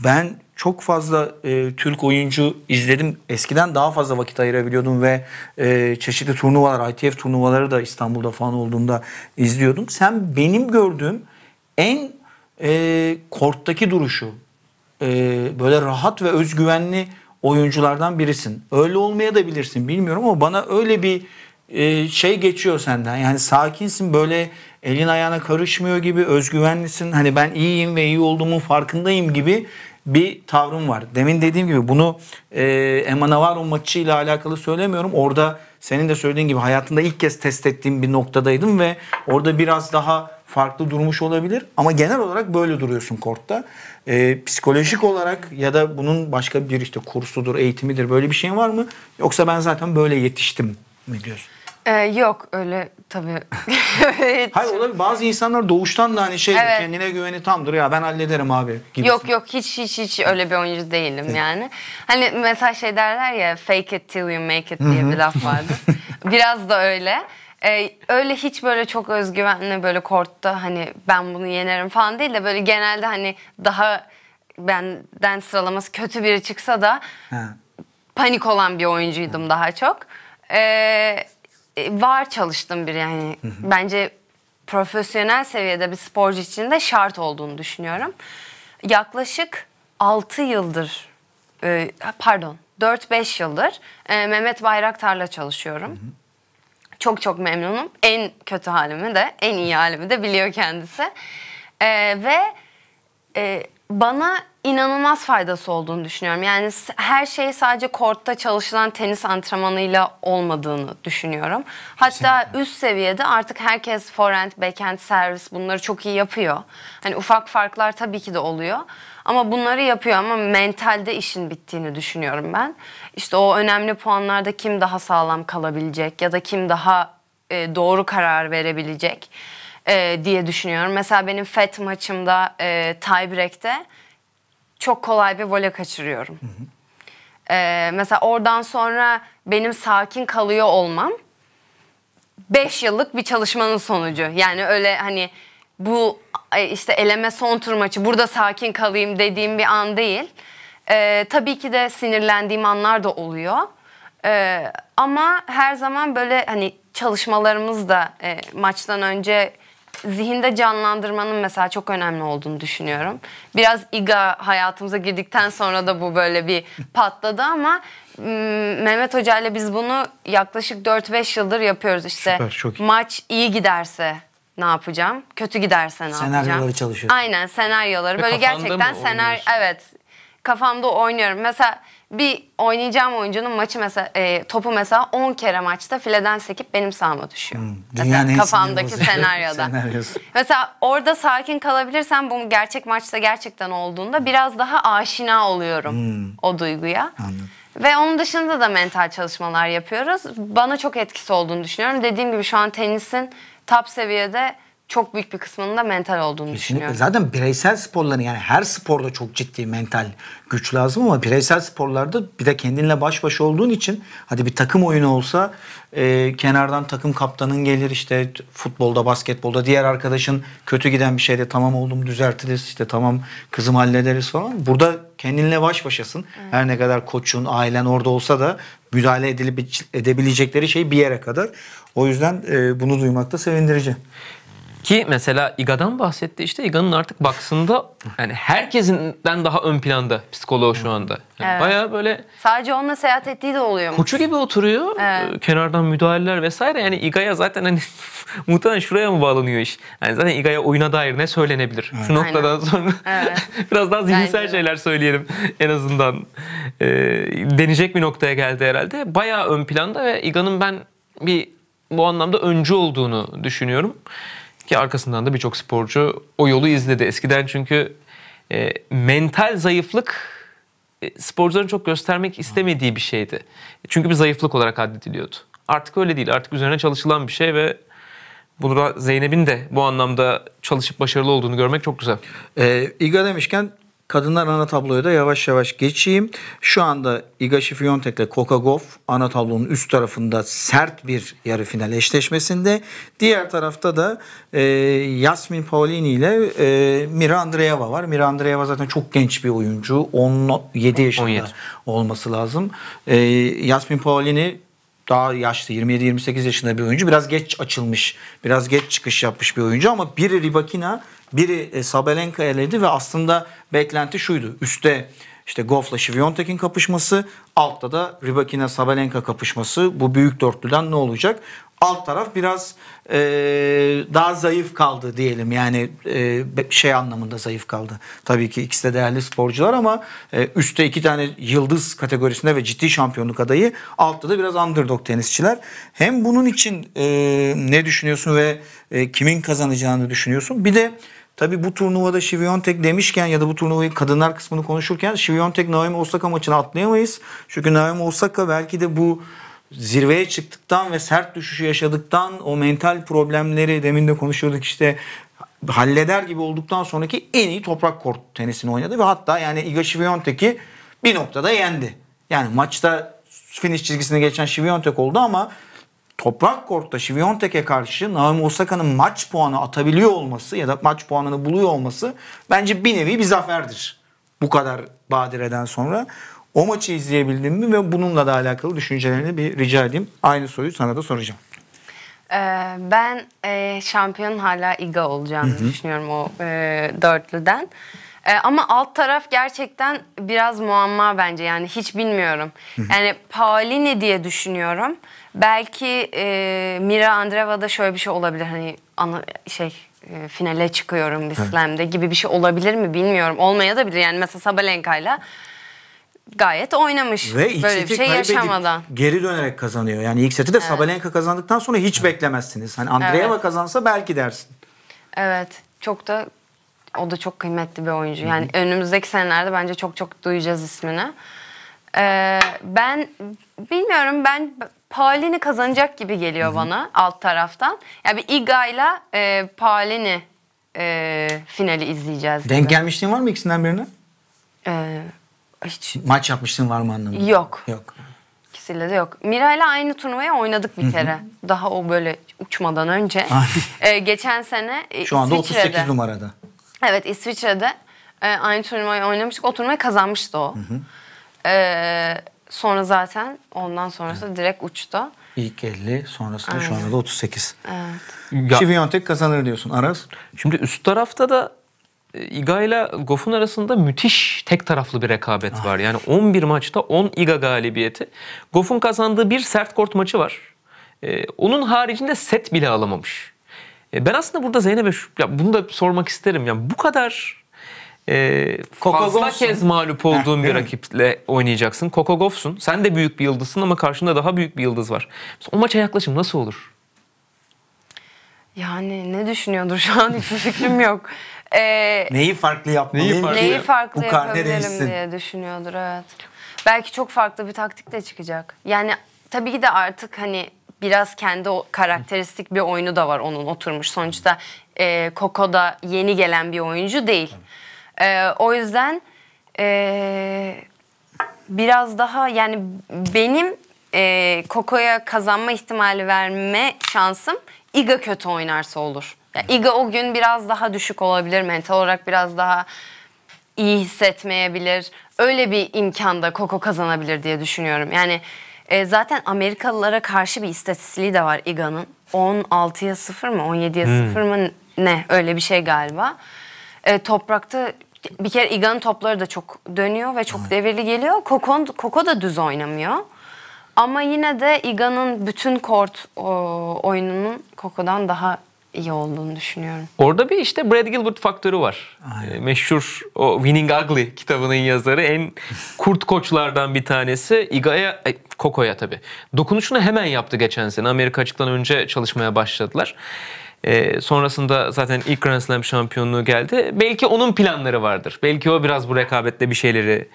ben çok fazla e, Türk oyuncu izledim. Eskiden daha fazla vakit ayırabiliyordum ve e, çeşitli turnuvalar, ITF turnuvaları da İstanbul'da falan olduğunda izliyordum. Sen benim gördüğüm en e, korttaki duruşu, e, böyle rahat ve özgüvenli oyunculardan birisin. Öyle olmaya da bilirsin bilmiyorum ama bana öyle bir e, şey geçiyor senden. Yani sakinsin böyle elin ayağına karışmıyor gibi özgüvenlisin. Hani ben iyiyim ve iyi olduğumun farkındayım gibi bir tavrım var. Demin dediğim gibi bunu e, Emma Navarro maçıyla alakalı söylemiyorum. Orada senin de söylediğin gibi hayatında ilk kez test ettiğim bir noktadaydım ve orada biraz daha farklı durmuş olabilir. Ama genel olarak böyle duruyorsun kortta. E, psikolojik olarak ya da bunun başka bir işte kursudur, eğitimidir böyle bir şey var mı? Yoksa ben zaten böyle yetiştim mi diyorsun? Ee, yok öyle Tabii. Hiç. Hayır olabilir. Bazı insanlar doğuştan da hani şey evet. kendine güveni tamdır ya ben hallederim abi gibi. Yok yok hiç hiç hiç öyle bir oyuncu değilim yani. Hani mesela şey derler ya fake it till you make it diye bir laf vardı. Biraz da öyle. Ee, öyle hiç böyle çok özgüvenli böyle korktu hani ben bunu yenerim falan değil de böyle genelde hani daha benden sıralaması kötü biri çıksa da ha. panik olan bir oyuncuydum daha çok. Ee, e, var çalıştım bir yani. Bence profesyonel seviyede bir sporcu için de şart olduğunu düşünüyorum. Yaklaşık 6 yıldır e, pardon 4-5 yıldır e, Mehmet Bayraktar'la çalışıyorum. Çok çok memnunum. En kötü halimi de en iyi halimi de biliyor kendisi. ve bana inanılmaz faydası olduğunu düşünüyorum. Yani her şey sadece kortta çalışılan tenis antrenmanıyla olmadığını düşünüyorum. Hatta Kesinlikle. üst seviyede artık herkes forehand, backhand, servis bunları çok iyi yapıyor. Hani ufak farklar tabii ki de oluyor. Ama bunları yapıyor ama mentalde işin bittiğini düşünüyorum ben. İşte o önemli puanlarda kim daha sağlam kalabilecek ya da kim daha e, doğru karar verebilecek e, diye düşünüyorum. Mesela benim FET maçımda e, tiebreak'te çok kolay bir vole kaçırıyorum. Hı hı. E, mesela oradan sonra benim sakin kalıyor olmam 5 yıllık bir çalışmanın sonucu. Yani öyle hani bu e, işte eleme son tur maçı burada sakin kalayım dediğim bir an değil. E, tabii ki de sinirlendiğim anlar da oluyor. E, ama her zaman böyle hani çalışmalarımız da e, maçtan önce zihinde canlandırmanın mesela çok önemli olduğunu düşünüyorum. Biraz İGA hayatımıza girdikten sonra da bu böyle bir patladı ama Mehmet Hoca ile biz bunu yaklaşık 4-5 yıldır yapıyoruz işte. Süper, çok iyi. Maç iyi giderse ne yapacağım? Kötü giderse ne senaryoları yapacağım? Senaryoları çalışıyor. Aynen senaryoları. Ve böyle gerçekten senar evet kafamda oynuyorum. Mesela bir oynayacağım oyuncunun maçı mesela e, topu mesela 10 kere maçta fileden sekip benim sahama düşüyor. Hmm, mesela kafamdaki senaryoda. mesela orada sakin kalabilirsem bu gerçek maçta gerçekten olduğunda biraz daha aşina oluyorum hmm. o duyguya. Anladım. Ve onun dışında da mental çalışmalar yapıyoruz. Bana çok etkisi olduğunu düşünüyorum. Dediğim gibi şu an tenisin top seviyede çok büyük bir kısmının da mental olduğunu Kesinlikle. düşünüyorum. Zaten bireysel sporların yani her sporda çok ciddi mental güç lazım ama bireysel sporlarda bir de kendinle baş başa olduğun için hadi bir takım oyunu olsa e, kenardan takım kaptanın gelir işte futbolda basketbolda diğer arkadaşın kötü giden bir şeyde tamam oldum düzeltiriz işte tamam kızım hallederiz falan. Burada kendinle baş başasın. Evet. Her ne kadar koçun ailen orada olsa da müdahale edilip edebilecekleri şey bir yere kadar. O yüzden e, bunu da sevindirici. Ki mesela Iga'dan bahsetti işte Iga'nın artık baksında yani herkesinden daha ön planda psikoloğu şu anda. Yani evet. Bayağı böyle... Sadece onunla seyahat ettiği de oluyor. Koçu gibi oturuyor. Evet. E, kenardan müdahaleler vesaire. Yani Iga'ya zaten hani muhtemelen şuraya mı bağlanıyor iş? Yani zaten Iga'ya oyuna dair ne söylenebilir? Evet. Şu noktadan Aynen. sonra evet. biraz daha zihinsel Bence. şeyler söyleyelim en azından. E, denecek bir noktaya geldi herhalde. Bayağı ön planda ve Iga'nın ben bir bu anlamda öncü olduğunu düşünüyorum. Ki arkasından da birçok sporcu o yolu izledi. Eskiden çünkü e, mental zayıflık e, sporcuların çok göstermek istemediği bir şeydi. Çünkü bir zayıflık olarak addediliyordu. Artık öyle değil. Artık üzerine çalışılan bir şey ve bunu Zeynep'in de bu anlamda çalışıp başarılı olduğunu görmek çok güzel. Ee, İGA demişken Kadınlar ana tabloya da yavaş yavaş geçeyim. Şu anda Igashi Fiontek ile Coca Goff ana tablonun üst tarafında sert bir yarı final eşleşmesinde. Diğer tarafta da e, Yasmin Paolini ile e, Mira Andreeva var. Mira Andreeva zaten çok genç bir oyuncu. 17 yaşında 17. olması lazım. E, Yasmin Paolini daha yaşlı 27-28 yaşında bir oyuncu. Biraz geç açılmış, biraz geç çıkış yapmış bir oyuncu ama biri Ribakina biri e, Sabalenka eledi ve aslında beklenti şuydu. Üste işte Goff'la Şiviyontek'in kapışması, altta da Rybakina Sabalenka kapışması. Bu büyük dörtlüden ne olacak? Alt taraf biraz e, daha zayıf kaldı diyelim. Yani e, şey anlamında zayıf kaldı. Tabii ki ikisi de değerli sporcular ama e, üstte iki tane yıldız kategorisinde ve ciddi şampiyonluk adayı. Altta da biraz underdog tenisçiler. Hem bunun için e, ne düşünüyorsun ve e, kimin kazanacağını düşünüyorsun? Bir de Tabi bu turnuvada Şiviyontek demişken ya da bu turnuvayı kadınlar kısmını konuşurken Şiviyontek Naomi Osaka maçını atlayamayız. Çünkü Naomi Osaka belki de bu zirveye çıktıktan ve sert düşüşü yaşadıktan o mental problemleri demin de konuşuyorduk işte halleder gibi olduktan sonraki en iyi toprak kort tenisini oynadı ve hatta yani Iga Świątek'i bir noktada yendi. Yani maçta finish çizgisine geçen Świątek oldu ama toprak kortta Şiviyontek'e karşı Naomi Osaka'nın maç puanı atabiliyor olması ya da maç puanını buluyor olması bence bir nevi bir zaferdir. Bu kadar badireden sonra. O maçı izleyebildim mi ve bununla da alakalı düşüncelerini bir rica edeyim. Aynı soruyu sana da soracağım. Ee, ben e, şampiyon hala İGA olacağını Hı-hı. düşünüyorum o e, dörtlüden. E, ama alt taraf gerçekten biraz muamma bence yani hiç bilmiyorum. Hı-hı. Yani Pauli ne diye düşünüyorum. Belki e, Mira Andreeva'da şöyle bir şey olabilir hani ana, şey e, finale çıkıyorum bir slam'de gibi bir şey olabilir mi bilmiyorum. Olmaya da bilir yani mesela Sabalenka'yla gayet oynamış. Ve ilk böyle bir şey yaşamadan. Geri dönerek kazanıyor. Yani ilk seti de evet. Sabalenka kazandıktan sonra hiç beklemezsiniz. Hani Andreeva evet. kazansa belki dersin. Evet. Çok da o da çok kıymetli bir oyuncu. Yani Hı-hı. önümüzdeki senelerde bence çok çok duyacağız ismini. Ee, ben bilmiyorum ben Paulini kazanacak gibi geliyor Hı-hı. bana alt taraftan. Yani bir Iga ile Paulini e, finali izleyeceğiz. Gibi. Denk gelmişliğin var mı ikisinden birine? Ee, hiç. Maç yapmıştın var mı anlamında? Yok. Yok. İkisiyle de yok. Mira ile aynı turnuvaya oynadık bir kere. Hı-hı. Daha o böyle uçmadan önce. ee, geçen sene e, Şu anda İsviçre'de. 38 numarada. Evet İsviçre'de e, aynı turnuvayı oynamıştık. O turnuvayı kazanmıştı o. Hı hı. Ee, Sonra zaten ondan sonrası evet. direkt uçtu. İlk 50 sonrasında evet. şu anda da 38. Evet. Şiviyontek kazanır diyorsun Aras. Şimdi üst tarafta da e, Iga ile Goff'un arasında müthiş tek taraflı bir rekabet ah. var. Yani 11 maçta 10 Iga galibiyeti. Goff'un kazandığı bir sert kort maçı var. Ee, onun haricinde set bile alamamış. Ee, ben aslında burada Zeynep'e ya bunu da sormak isterim. Yani bu kadar e, ee, Kokogof'sun. fazla kez mağlup olduğun Heh, bir rakiple oynayacaksın. Kokogof'sun. Sen de büyük bir yıldızsın ama karşında daha büyük bir yıldız var. O maça yaklaşım nasıl olur? Yani ne düşünüyordur şu an hiçbir fikrim yok. Ee, neyi farklı yapmalıyım neyi farklı, neyi farklı yapabilirim diye düşünüyordur evet. Belki çok farklı bir taktik de çıkacak. Yani tabii ki de artık hani biraz kendi o karakteristik bir oyunu da var onun oturmuş. Sonuçta e, Coco da yeni gelen bir oyuncu değil. Tabii. E, o yüzden e, biraz daha yani benim e, Koko'ya kazanma ihtimali verme şansım Iga kötü oynarsa olur. Yani İga o gün biraz daha düşük olabilir. Mental olarak biraz daha iyi hissetmeyebilir. Öyle bir imkanda Koko kazanabilir diye düşünüyorum. Yani e, zaten Amerikalılara karşı bir istatistiği de var İga'nın. 16'ya 0 mı 17'ye hmm. 0 mı ne öyle bir şey galiba. E, toprakta bir kere Iga'nın topları da çok dönüyor ve çok devirli geliyor. Koko, Koko da düz oynamıyor. Ama yine de Iga'nın bütün kort oyununun Koko'dan daha iyi olduğunu düşünüyorum. Orada bir işte Brad Gilbert faktörü var. Aynen. Ee, meşhur o Winning Ugly kitabının yazarı en kurt koçlardan bir tanesi Iga'ya, Koko'ya e, tabii. Dokunuşunu hemen yaptı geçen sene. Amerika açıktan önce çalışmaya başladılar. E, sonrasında zaten ilk Grand Slam şampiyonluğu geldi. Belki onun planları vardır. Belki o biraz bu rekabette bir şeyleri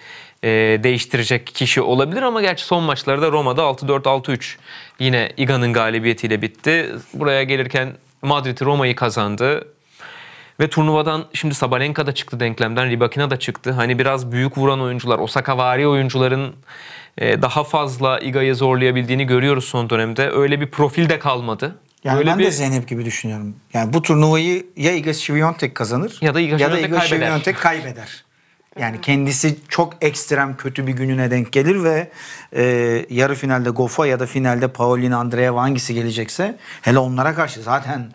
e, değiştirecek kişi olabilir ama gerçi son maçlarda Roma'da 6-4 6-3 yine Iga'nın galibiyetiyle bitti. Buraya gelirken Madrid Roma'yı kazandı. Ve turnuvadan şimdi Sabalenka da çıktı denklemden, Ribakina da çıktı. Hani biraz büyük vuran oyuncular, Osaka vari oyuncuların e, daha fazla Iga'yı zorlayabildiğini görüyoruz son dönemde. Öyle bir profil de kalmadı. Yani Böyle ben bir... de Zeynep gibi düşünüyorum. Yani bu turnuvayı ya Iga Świątek kazanır ya da Iga, ya da kaybeder. Yani kendisi çok ekstrem kötü bir gününe denk gelir ve e, yarı finalde Goffa ya da finalde Pauline Andreeva hangisi gelecekse hele onlara karşı zaten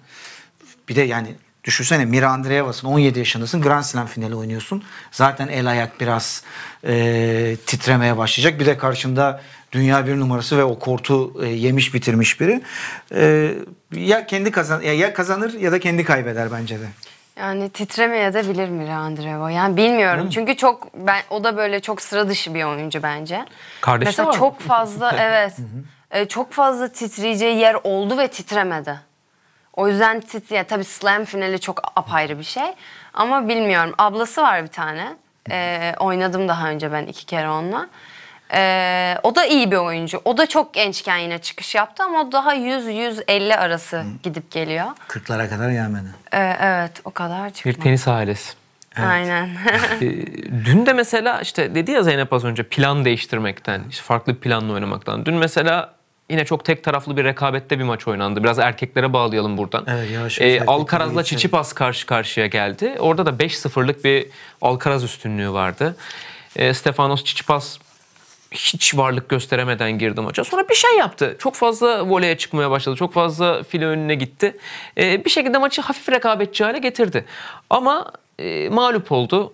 bir de yani düşünsene Mira Andreeva'sın 17 yaşındasın Grand Slam finali oynuyorsun. Zaten el ayak biraz e, titremeye başlayacak. Bir de karşında Dünya bir numarası ve o kortu e, yemiş bitirmiş biri. E, ya kendi kazan ya, ya kazanır ya da kendi kaybeder bence de. Yani titremeye de bilir mi Andrevo? Yani bilmiyorum. Hı. Çünkü çok ben o da böyle çok sıra dışı bir oyuncu bence. Kardeşi Mesela var. çok fazla evet. e, çok fazla titreyeceği yer oldu ve titremedi. O yüzden tit ya tabii slam finali çok apayrı bir şey. Ama bilmiyorum. Ablası var bir tane. E, oynadım daha önce ben iki kere onunla. Ee, o da iyi bir oyuncu. O da çok gençken yine çıkış yaptı ama o daha 100-150 arası Hı. gidip geliyor. 40'lara kadar gelmedi. Ee, evet o kadar çıkmadı. Bir tenis ailesi. Evet. Aynen. Ee, dün de mesela işte dedi ya Zeynep az önce plan değiştirmekten, işte farklı bir planla oynamaktan. Dün mesela yine çok tek taraflı bir rekabette bir maç oynandı. Biraz erkeklere bağlayalım buradan. Evet, yavaş ee, Alcaraz'la Çiçipas karşı karşıya geldi. Orada da 5-0'lık bir Alkaraz üstünlüğü vardı. Ee, Stefanos Çiçipas hiç varlık gösteremeden girdim maça. Sonra bir şey yaptı. Çok fazla voleye çıkmaya başladı. Çok fazla file önüne gitti. E, bir şekilde maçı hafif rekabetçi hale getirdi. Ama e, mağlup oldu.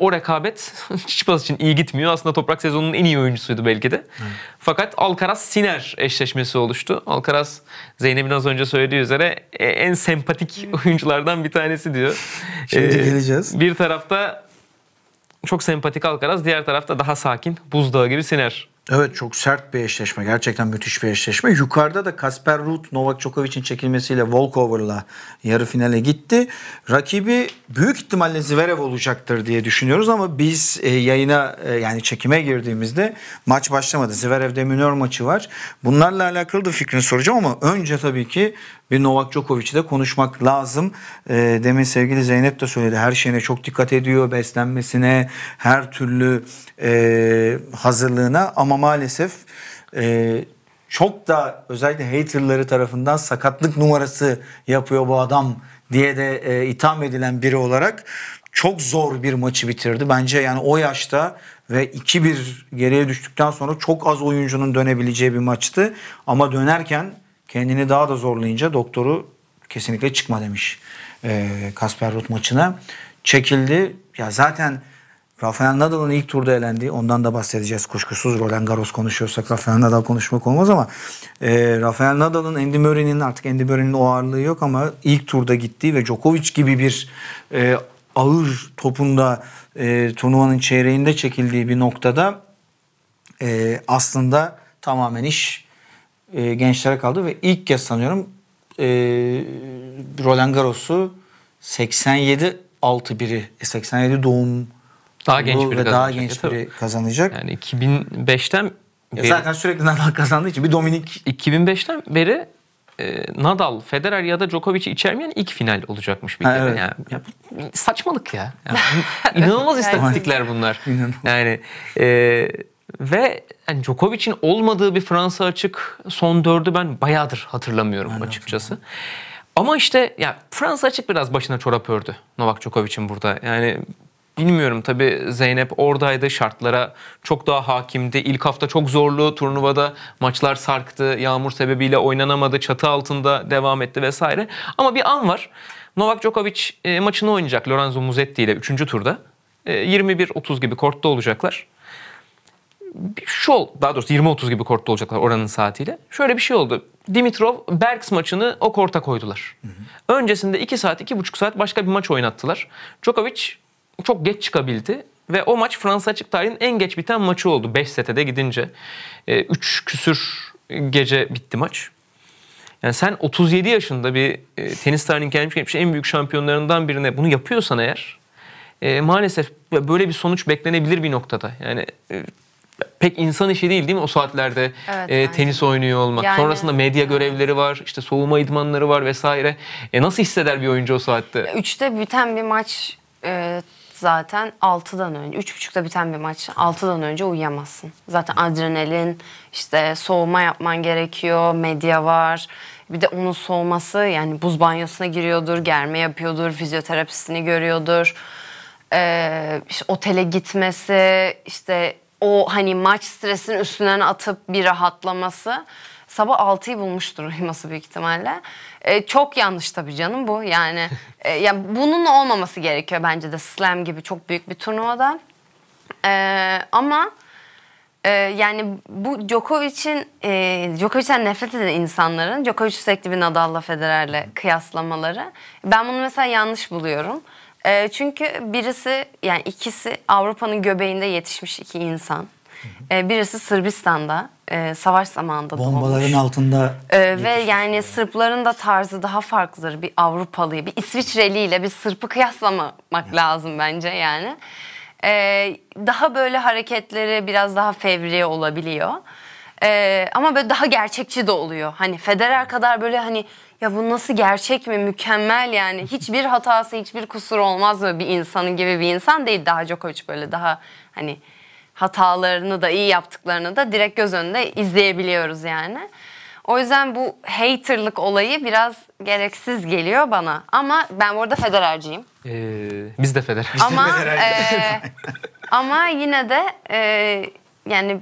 O rekabet Çiçipas için iyi gitmiyor. Aslında Toprak sezonunun en iyi oyuncusuydu belki de. Hmm. Fakat Alcaraz-Siner eşleşmesi oluştu. Alcaraz Zeynep'in az önce söylediği üzere e, en sempatik oyunculardan bir tanesi diyor. Şimdi ee, geleceğiz. Bir tarafta çok sempatik Alcaraz. Diğer tarafta daha sakin buzdağı gibi siner. Evet çok sert bir eşleşme. Gerçekten müthiş bir eşleşme. Yukarıda da Kasper Ruud Novak Djokovic'in çekilmesiyle Volkover'la yarı finale gitti. Rakibi büyük ihtimalle Zverev olacaktır diye düşünüyoruz ama biz e, yayına e, yani çekime girdiğimizde maç başlamadı. Zverev'de minör maçı var. Bunlarla alakalı da fikrini soracağım ama önce tabii ki bir Novak Djokovic'i de konuşmak lazım. E, demin sevgili Zeynep de söyledi. Her şeyine çok dikkat ediyor. Beslenmesine, her türlü e, hazırlığına ama maalesef e, çok da özellikle haterları tarafından sakatlık numarası yapıyor bu adam diye de e, itham edilen biri olarak çok zor bir maçı bitirdi. Bence yani o yaşta ve 2-1 geriye düştükten sonra çok az oyuncunun dönebileceği bir maçtı. Ama dönerken Kendini daha da zorlayınca doktoru kesinlikle çıkma demiş e, Kasper Ruth maçına. Çekildi. Ya zaten Rafael Nadal'ın ilk turda elendiği ondan da bahsedeceğiz kuşkusuz. Roland Garros konuşuyorsak Rafael Nadal konuşmak olmaz ama e, Rafael Nadal'ın Andy Murray'nin artık Andy Murray'nin o ağırlığı yok ama ilk turda gittiği ve Djokovic gibi bir e, ağır topunda e, turnuvanın çeyreğinde çekildiği bir noktada e, aslında tamamen iş e, gençlere kaldı ve ilk kez sanıyorum e, Roland Garros'u 87 6 biri 87 e, doğum daha genç biri ve daha genç e, tabii. kazanacak. Yani 2005'ten e, beri, zaten sürekli Nadal kazandığı için bir Dominik 2005'ten beri Nadal, Federer ya da Djokovic'i içermeyen ilk final olacakmış bir kere. Evet. Yani, saçmalık ya. Yani, inanılmaz istatistikler bunlar. Yani e, ve yani Djokovic'in olmadığı bir Fransa açık son dördü ben bayağıdır hatırlamıyorum ben açıkçası. Ama işte ya Fransa açık biraz başına çorap ördü Novak Djokovic'in burada. Yani bilmiyorum tabi Zeynep oradaydı şartlara çok daha hakimdi. İlk hafta çok zorlu turnuvada maçlar sarktı. Yağmur sebebiyle oynanamadı. Çatı altında devam etti vesaire. Ama bir an var. Novak Djokovic e, maçını oynayacak Lorenzo Musetti ile 3. turda. 21-30 e, gibi kortta olacaklar şu ol, daha doğrusu 20-30 gibi kortta olacaklar oranın saatiyle. Şöyle bir şey oldu. Dimitrov Berks maçını o korta koydular. Hı hı. Öncesinde 2 saat 2,5 saat başka bir maç oynattılar. Djokovic çok geç çıkabildi. Ve o maç Fransa açık tarihinin en geç biten maçı oldu. 5 sete de gidince. 3 e, ee, küsür gece bitti maç. Yani sen 37 yaşında bir e, tenis tarihinin gelmiş geçmiş en büyük şampiyonlarından birine bunu yapıyorsan eğer e, maalesef böyle bir sonuç beklenebilir bir noktada. Yani e, pek insan işi değil değil mi o saatlerde evet, e, tenis oynuyor olmak. Yani, Sonrasında medya görevleri var, işte soğuma idmanları var vesaire. E, nasıl hisseder bir oyuncu o saatte? Üçte biten bir maç e, zaten 6'dan önce, üç buçukta biten bir maç 6'dan önce uyuyamazsın. Zaten adrenalin, işte soğuma yapman gerekiyor, medya var. Bir de onun soğuması yani buz banyosuna giriyordur, germe yapıyordur, fizyoterapistini görüyordur. Ee, işte otele gitmesi, işte o hani maç stresinin üstünden atıp bir rahatlaması sabah 6'yı bulmuştur uyuması büyük ihtimalle. Ee, çok yanlış tabii canım bu. Yani e, ya bunun olmaması gerekiyor bence de slam gibi çok büyük bir turnuvada. Ee, ama e, yani bu Djokovic'in e, Djokovic'ten nefret eden insanların Djokovic sürekli bir Nadal'la Federer'le kıyaslamaları ben bunu mesela yanlış buluyorum. E, çünkü birisi yani ikisi Avrupa'nın göbeğinde yetişmiş iki insan. E, birisi Sırbistan'da e, savaş zamanında Bombaların altında. E, ve yani Sırpların da tarzı daha farklıdır bir Avrupalıyı. Bir İsviçreli ile bir Sırp'ı kıyaslamamak yani. lazım bence yani. E, daha böyle hareketleri biraz daha fevri olabiliyor. Ee, ama böyle daha gerçekçi de oluyor. Hani Federer kadar böyle hani ya bu nasıl gerçek mi mükemmel yani hiçbir hatası hiçbir kusur olmaz mı bir insanın gibi bir insan değil daha Djokovic böyle daha hani hatalarını da iyi yaptıklarını da direkt göz önünde izleyebiliyoruz yani. O yüzden bu haterlık olayı biraz gereksiz geliyor bana. Ama ben bu arada Federer'ciyim. Ee, biz de Federer. Ama, e, ama yine de e, yani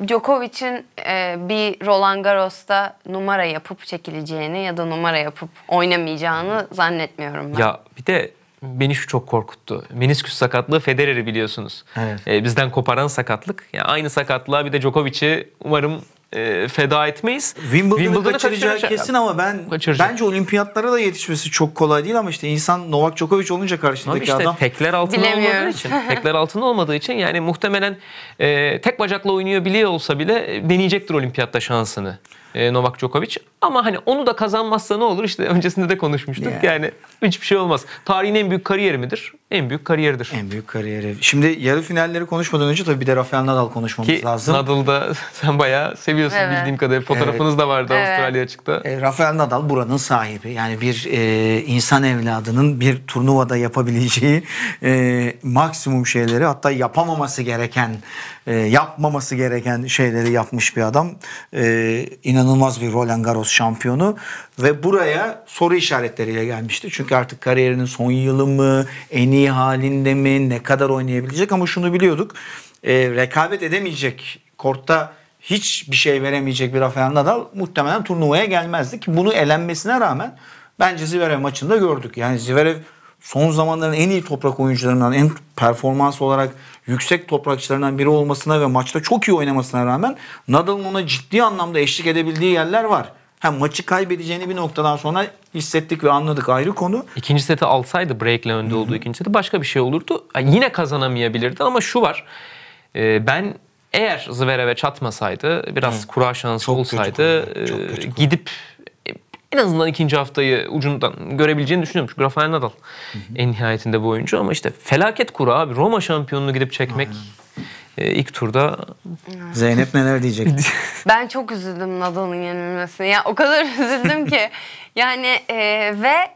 Djokovic'in e, bir Roland Garros'ta numara yapıp çekileceğini ya da numara yapıp oynamayacağını zannetmiyorum ben. Ya bir de beni şu çok korkuttu. Menisküs sakatlığı Federer'i biliyorsunuz. Evet. E, bizden koparan sakatlık. Yani aynı sakatlığa bir de Djokovic'i umarım e, feda etmeyiz. Wimbledon'ı Wimbledon'ı kaçıracağı kaçıracak- kesin ama ben Kaçıracak. bence olimpiyatlara da yetişmesi çok kolay değil ama işte insan Novak Djokovic olunca karşındaki Abi işte adam. tekler altında olmadığı için, tekler altında olmadığı için yani muhtemelen e, tek bacakla oynuyor biliyor olsa bile e, deneyecektir olimpiyatla şansını e, Novak Djokovic. Ama hani onu da kazanmazsa ne olur? işte öncesinde de konuşmuştuk. Yeah. Yani hiçbir şey olmaz. Tarihin en büyük kariyeri midir? En büyük kariyeridir. En büyük kariyeri. Şimdi yarı finalleri konuşmadan önce tabii bir de Rafael Nadal konuşmamız Ki, lazım. Nadal'da sen bayağı seviyorsun evet. bildiğim kadarıyla. Fotoğrafınız evet. da vardı evet. Avustralya açıkta. E, Rafael Nadal buranın sahibi. Yani bir e, insan evladının bir turnuvada yapabileceği e, maksimum şeyleri hatta yapamaması gereken e, yapmaması gereken şeyleri yapmış bir adam. E, inanılmaz bir Roland Garros şampiyonu ve buraya soru işaretleriyle gelmişti. Çünkü artık kariyerinin son yılı mı, en iyi halinde mi, ne kadar oynayabilecek ama şunu biliyorduk. E, rekabet edemeyecek kortta hiçbir şey veremeyecek bir Rafael Nadal muhtemelen turnuvaya gelmezdi ki bunu elenmesine rağmen bence Zverev maçında gördük. Yani Zverev son zamanların en iyi toprak oyuncularından, en performans olarak yüksek toprakçılarından biri olmasına ve maçta çok iyi oynamasına rağmen Nadal'ın ona ciddi anlamda eşlik edebildiği yerler var. Hem maçı kaybedeceğini bir noktadan sonra hissettik ve anladık ayrı konu. İkinci seti alsaydı breakle önde Hı-hı. olduğu ikinci seti başka bir şey olurdu. yine kazanamayabilirdi ama şu var. Ee, ben eğer Zverev'e çatmasaydı, biraz Hı. kura şansı Çok olsaydı e, gidip en azından ikinci haftayı ucundan görebileceğini düşünüyorum. Çünkü Rafael Nadal hı hı. en nihayetinde bu oyuncu ama işte felaket kura abi Roma şampiyonunu gidip çekmek e, ilk turda. Zeynep neler diyecek? ben çok üzüldüm Nadal'ın yenilmesine. Ya o kadar üzüldüm ki yani e, ve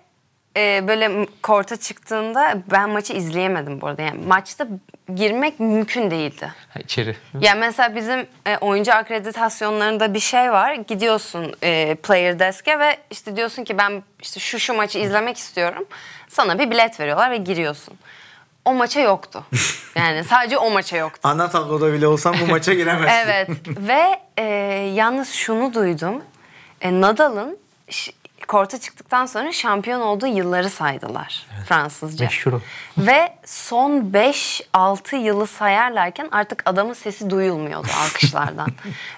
e, böyle korta çıktığında ben maçı izleyemedim bu arada. Yani maçta girmek mümkün değildi. İçeri. Ya Yani mesela bizim e, oyuncu akreditasyonlarında bir şey var. Gidiyorsun e, player desk'e ve işte diyorsun ki ben işte şu şu maçı izlemek istiyorum. Sana bir bilet veriyorlar ve giriyorsun. O maça yoktu. Yani sadece o maça yoktu. Ana tabloda bile olsam bu maça giremezdim. evet ve e, yalnız şunu duydum. E, Nadal'ın korta çıktıktan sonra şampiyon olduğu yılları saydılar evet. Fransızca. Meşhur. Ve son 5-6 yılı sayarlarken artık adamın sesi duyulmuyordu alkışlardan.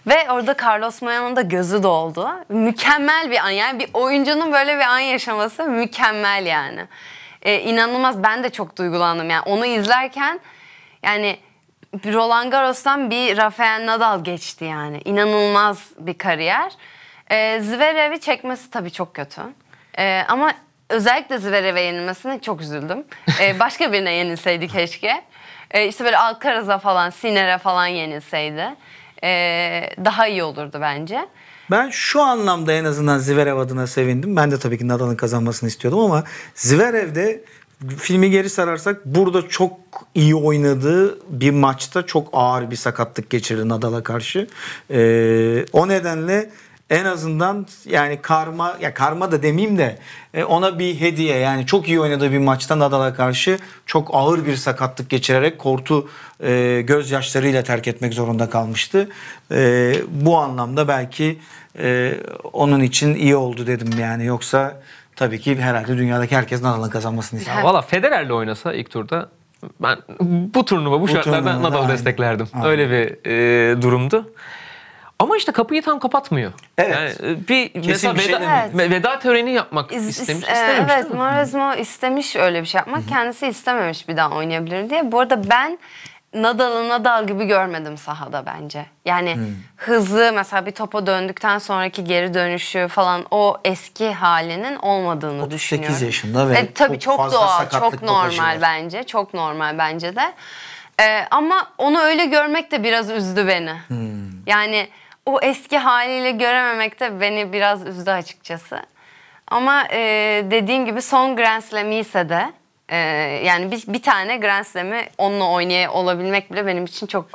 Ve orada Carlos Moya'nın da gözü doldu. Mükemmel bir an yani bir oyuncunun böyle bir an yaşaması mükemmel yani. Ee, inanılmaz ben de çok duygulandım yani onu izlerken yani Roland Garros'tan bir Rafael Nadal geçti yani. İnanılmaz bir kariyer. E, Zverev'i çekmesi tabii çok kötü. E, ama özellikle Zverev'e yenilmesine çok üzüldüm. E, başka birine yenilseydi keşke. E, işte böyle Alcaraz'a falan, Siner'e falan yenilseydi. E, daha iyi olurdu bence. Ben şu anlamda en azından Zverev adına sevindim. Ben de tabii ki Nadal'ın kazanmasını istiyordum ama Zverev'de filmi geri sararsak burada çok iyi oynadığı bir maçta çok ağır bir sakatlık geçirdi Nadal'a karşı. Ee, o nedenle en azından yani karma ya karma da demeyeyim de e, ona bir hediye yani çok iyi oynadığı bir maçta Nadal'a karşı çok ağır bir sakatlık geçirerek kortu e, gözyaşlarıyla terk etmek zorunda kalmıştı. E, bu anlamda belki e, onun için iyi oldu dedim yani yoksa tabii ki herhalde dünyadaki herkes Nadal'ın kazanmasını ister. Valla Federer'le oynasa ilk turda ben bu turnuva bu, bu şartlarda Nadal'ı desteklerdim. Aynen. Öyle bir e, durumdu. Ama işte kapıyı tam kapatmıyor. Evet. Yani e, bir Kesin mesela bir şey veda, şey evet. veda töreni yapmak İz, istemiş, e, istememiş. Evet, Maresmo istemiş öyle bir şey yapmak. hı Kendisi istememiş bir daha oynayabilir diye. Bu arada ben Nadal'ı Nadal gibi görmedim sahada bence. Yani hmm. hızlı mesela bir topa döndükten sonraki geri dönüşü falan o eski halinin olmadığını 38 düşünüyorum. 38 yaşında ve, ve tabii çok, çok doğal, çok normal bence. Çok normal bence de. Ee, ama onu öyle görmek de biraz üzdü beni. Hmm. Yani o eski haliyle görememek de beni biraz üzdü açıkçası. Ama e, dediğin gibi son Grand Slam ise de e, yani bir, bir tane Grand Slam'i onunla oynaya olabilmek bile benim için çok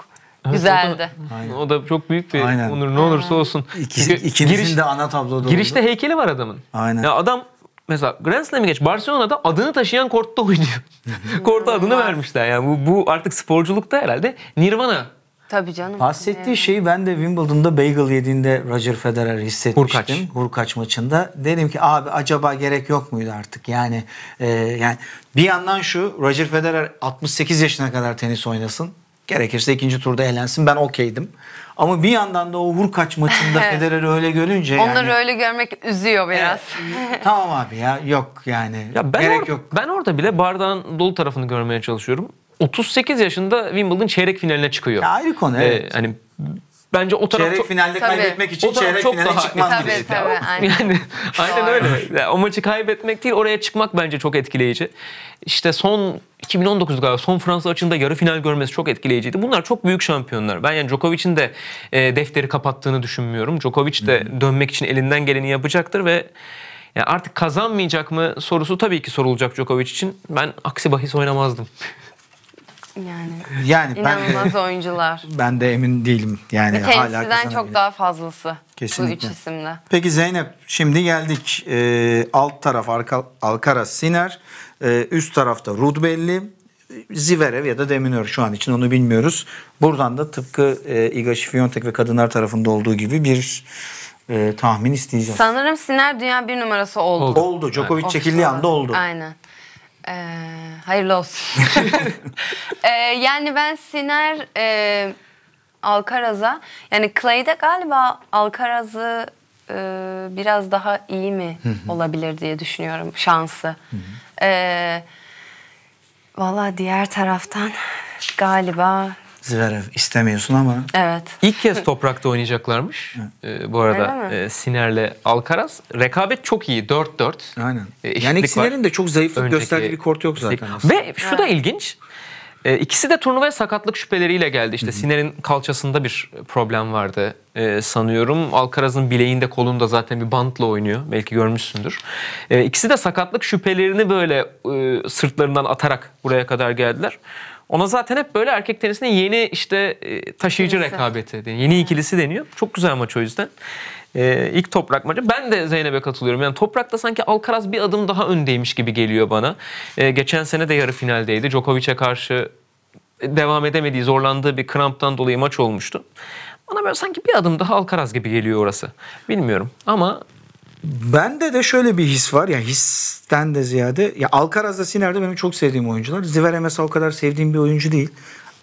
evet, güzeldi. O da, o da çok büyük bir Aynen. onur ne olursa olsun. İkisi, ikinizin giriş, de ana tabloda Girişte heykeli var adamın. Aynen. Ya adam mesela Grand Slam'i geç Barcelona'da adını taşıyan kortta oynuyor. kortta adını vermişler. Yani bu, bu artık sporculukta herhalde Nirvana Tabii canım. Bahsettiği evet. şeyi ben de Wimbledon'da bagel yediğinde Roger Federer hissetmiştim. Hurkaç. Hurkaç maçında. Dedim ki abi acaba gerek yok muydu artık? Yani e, yani bir yandan şu Roger Federer 68 yaşına kadar tenis oynasın. Gerekirse ikinci turda eğlensin. Ben okeydim. Ama bir yandan da o Hurkaç maçında Federer'i öyle görünce Onları öyle görmek üzüyor e, biraz. E, tamam abi ya yok yani. Ya ben gerek or- yok. Ben orada bile bardağın dolu tarafını görmeye çalışıyorum. 38 yaşında Wimbledon çeyrek finaline çıkıyor. Ya ayrı konu evet. Ee, hani bence o taraf çeyrek çok, finalde tabii. kaybetmek için çeyrek çok finale daha, çıkman tabii, Tabii, Yani aynen öyle. Yani, o maçı kaybetmek değil oraya çıkmak bence çok etkileyici. İşte son 2019 galiba son Fransa açığında yarı final görmesi çok etkileyiciydi. Bunlar çok büyük şampiyonlar. Ben yani Djokovic'in de e, defteri kapattığını düşünmüyorum. Djokovic de hı dönmek için elinden geleni yapacaktır ve yani artık kazanmayacak mı sorusu tabii ki sorulacak Djokovic için. Ben aksi bahis oynamazdım. Yani. Yani inanılmaz ben oyuncular. Ben de emin değilim yani. Ve temsilden çok daha fazlası. Kesinlikle. Bu üç isimle. Peki Zeynep şimdi geldik e, alt taraf Alka, Alcaraz Siner, e, üst tarafta Rudbelli, Ziverev ya da Deminör şu an için onu bilmiyoruz. Buradan da tıpkı e, Iga Świątek ve kadınlar tarafında olduğu gibi bir e, tahmin isteyeceğiz. Sanırım Siner dünya bir numarası oldu. Oldu. Djokovic evet. çekildiği anda oldu. Aynen. Ee, hayırlı olsun. ee, yani ben Siner e, Alcaraz'a yani Clay'de galiba Alkarazı e, biraz daha iyi mi olabilir diye düşünüyorum şansı. ee, Valla diğer taraftan galiba Zverev istemiyorsun ama. Evet. İlk kez toprakta oynayacaklarmış. Ee, bu arada e, Siner'le Alcaraz. Rekabet çok iyi. 4-4. Aynen. E, yani Siner'in de çok zayıflık Önceki gösterdiği bir kort yok zaten. Aslında. Ve şu evet. da ilginç. E, ikisi de turnuvaya sakatlık şüpheleriyle geldi. İşte Siner'in kalçasında bir problem vardı e, sanıyorum. Alcaraz'ın bileğinde kolunda zaten bir bantla oynuyor. Belki görmüşsündür. E, ikisi de sakatlık şüphelerini böyle e, sırtlarından atarak buraya kadar geldiler. Ona zaten hep böyle erkek tenisinin yeni işte e, taşıyıcı Neyse. rekabeti, yeni ikilisi deniyor. Çok güzel maç o yüzden. Ee, ilk toprak maçı. Ben de Zeynep'e katılıyorum. Yani toprakta sanki Alcaraz bir adım daha öndeymiş gibi geliyor bana. Ee, geçen sene de yarı finaldeydi. Djokovic'e karşı e, devam edemediği, zorlandığı bir kramptan dolayı maç olmuştu. Bana böyle sanki bir adım daha Alcaraz gibi geliyor orası. Bilmiyorum ama Bende de şöyle bir his var ya histen de ziyade ya Alcaraz'da Siner'de benim çok sevdiğim oyuncular. Ziver MS o kadar sevdiğim bir oyuncu değil.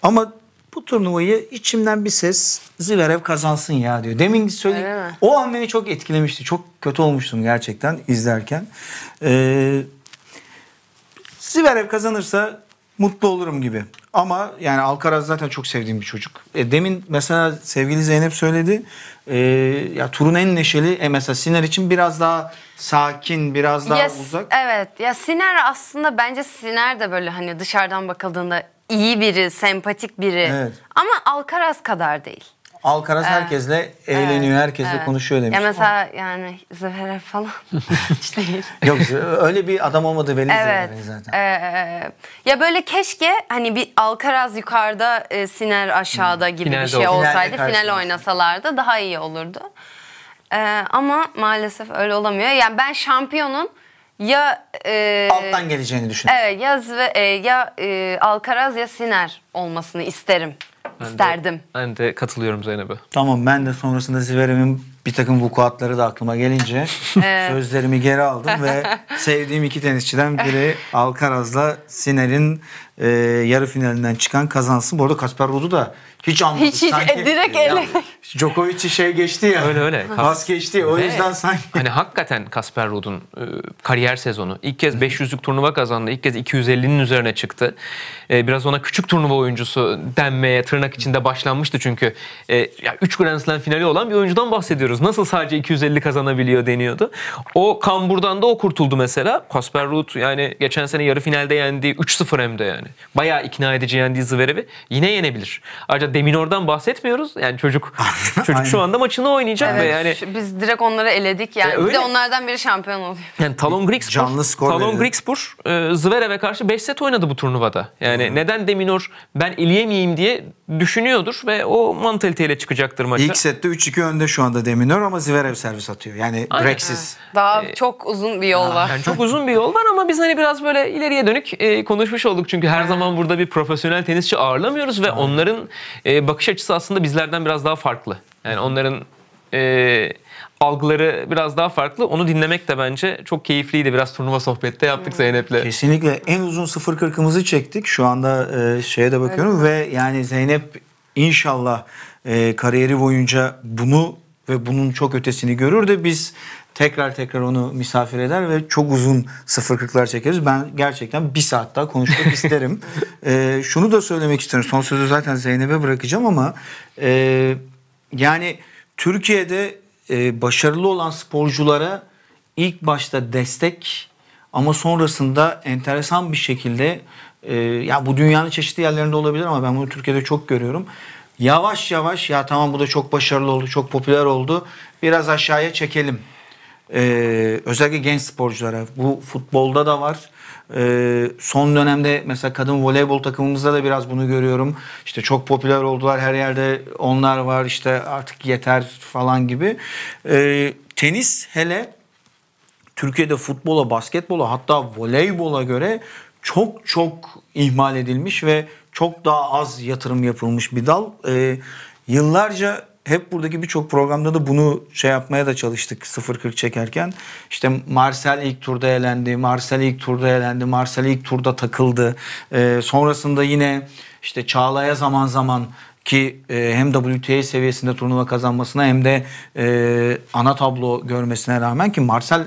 Ama bu turnuvayı içimden bir ses Zverev kazansın ya diyor. Demin söyledi O an beni çok etkilemişti. Çok kötü olmuştum gerçekten izlerken. Ee, Zverev kazanırsa mutlu olurum gibi. Ama yani Alcaraz zaten çok sevdiğim bir çocuk. E, demin mesela sevgili Zeynep söyledi. E, ya turun en neşeli e, mesela Siner için biraz daha sakin, biraz daha ya, uzak. Evet. Ya Siner aslında bence Siner de böyle hani dışarıdan bakıldığında iyi biri, sempatik biri. Evet. Ama Alcaraz kadar değil. Alcaraz herkesle eğleniyor, herkesle konuşuyor demiş. Ya mesela yani Zverev falan hiç değil. Yok öyle bir adam olmadı benim Evet. zaten. Ee, ya böyle keşke hani bir Alkaraz yukarıda e, Siner aşağıda hmm. gibi Finalde bir şey olsa. olsaydı final karşılaştı. oynasalardı daha iyi olurdu. Ee, ama maalesef öyle olamıyor. Yani ben şampiyonun ya e, Alttan geleceğini düşünüyorum. evet, ya Zve- e, ya e, Alcaraz ya Siner olmasını isterim. Ben isterdim. De, ben de katılıyorum Zeynep'e. Tamam ben de sonrasında Ziverem'in bir takım vukuatları da aklıma gelince sözlerimi geri aldım ve sevdiğim iki tenisçiden biri Alcaraz'la Siner'in e, yarı finalinden çıkan kazansın. Bu arada Kasper Ruud'u da hiç anlamadım. Hiç, hiç sanki, e, direkt ele. Djokovic'i şey geçti ya. Öyle öyle. Pas geçti o Ve, yüzden sanki. Hani hakikaten Kasper Ruud'un e, kariyer sezonu. İlk kez 500'lük turnuva kazandı. İlk kez 250'nin üzerine çıktı. E, biraz ona küçük turnuva oyuncusu denmeye tırnak içinde başlanmıştı çünkü. E, 3 Grand Slam finali olan bir oyuncudan bahsediyoruz. Nasıl sadece 250 kazanabiliyor deniyordu. O kamburdan da o kurtuldu mesela. Kasper Ruud yani geçen sene yarı finalde yendiği 3-0 hem de yani. Bayağı ikna edici yendiği Zverev'i yine yenebilir. Ayrıca demin oradan bahsetmiyoruz. Yani çocuk çocuk şu anda maçını oynayacak evet, ve yani biz direkt onları eledik yani. E, öyle. Bir de onlardan biri şampiyon oluyor. Yani Talon Grigspor canlı skor Talon Grigspor e, Zverev'e karşı 5 set oynadı bu turnuvada. Yani hmm. neden Deminor ben eleyemeyeyim diye düşünüyordur ve o mantaliteyle çıkacaktır maça. İlk sette 3-2 önde şu anda Deminör ama Zverev servis atıyor. Yani Aynen. breksiz. Daha ee, çok uzun bir yol var. Yani çok uzun bir yol var ama biz hani biraz böyle ileriye dönük e, konuşmuş olduk. Çünkü her zaman burada bir profesyonel tenisçi ağırlamıyoruz ve onların e, bakış açısı aslında bizlerden biraz daha farklı. Yani onların e, algıları biraz daha farklı. Onu dinlemek de bence çok keyifliydi. Biraz turnuva sohbette yaptık hmm. Zeynep'le. Kesinlikle. En uzun 0.40'ımızı çektik. Şu anda e, şeye de bakıyorum evet. ve yani Zeynep inşallah e, kariyeri boyunca bunu ve bunun çok ötesini görür de biz tekrar tekrar onu misafir eder ve çok uzun 0.40'lar çekeriz. Ben gerçekten bir saat daha konuşmak isterim. e, şunu da söylemek isterim. Son sözü zaten Zeynep'e bırakacağım ama e, yani Türkiye'de e, başarılı olan sporculara ilk başta destek ama sonrasında enteresan bir şekilde e, ya bu dünyanın çeşitli yerlerinde olabilir ama ben bunu Türkiye'de çok görüyorum. Yavaş yavaş ya tamam bu da çok başarılı oldu, çok popüler oldu. Biraz aşağıya çekelim. Ee, özellikle genç sporculara. Bu futbolda da var, ee, son dönemde mesela kadın voleybol takımımızda da biraz bunu görüyorum. İşte çok popüler oldular. Her yerde onlar var işte artık yeter falan gibi. Ee, tenis hele Türkiye'de futbola, basketbola hatta voleybola göre çok çok ihmal edilmiş ve çok daha az yatırım yapılmış bir dal. Ee, yıllarca hep buradaki birçok programda da bunu şey yapmaya da çalıştık 0-40 çekerken. İşte Marcel ilk turda elendi, Marcel ilk turda elendi, Marcel ilk turda takıldı. Ee, sonrasında yine işte Çağla'ya zaman zaman ki e, hem WTA seviyesinde turnuva kazanmasına hem de e, ana tablo görmesine rağmen ki Marcel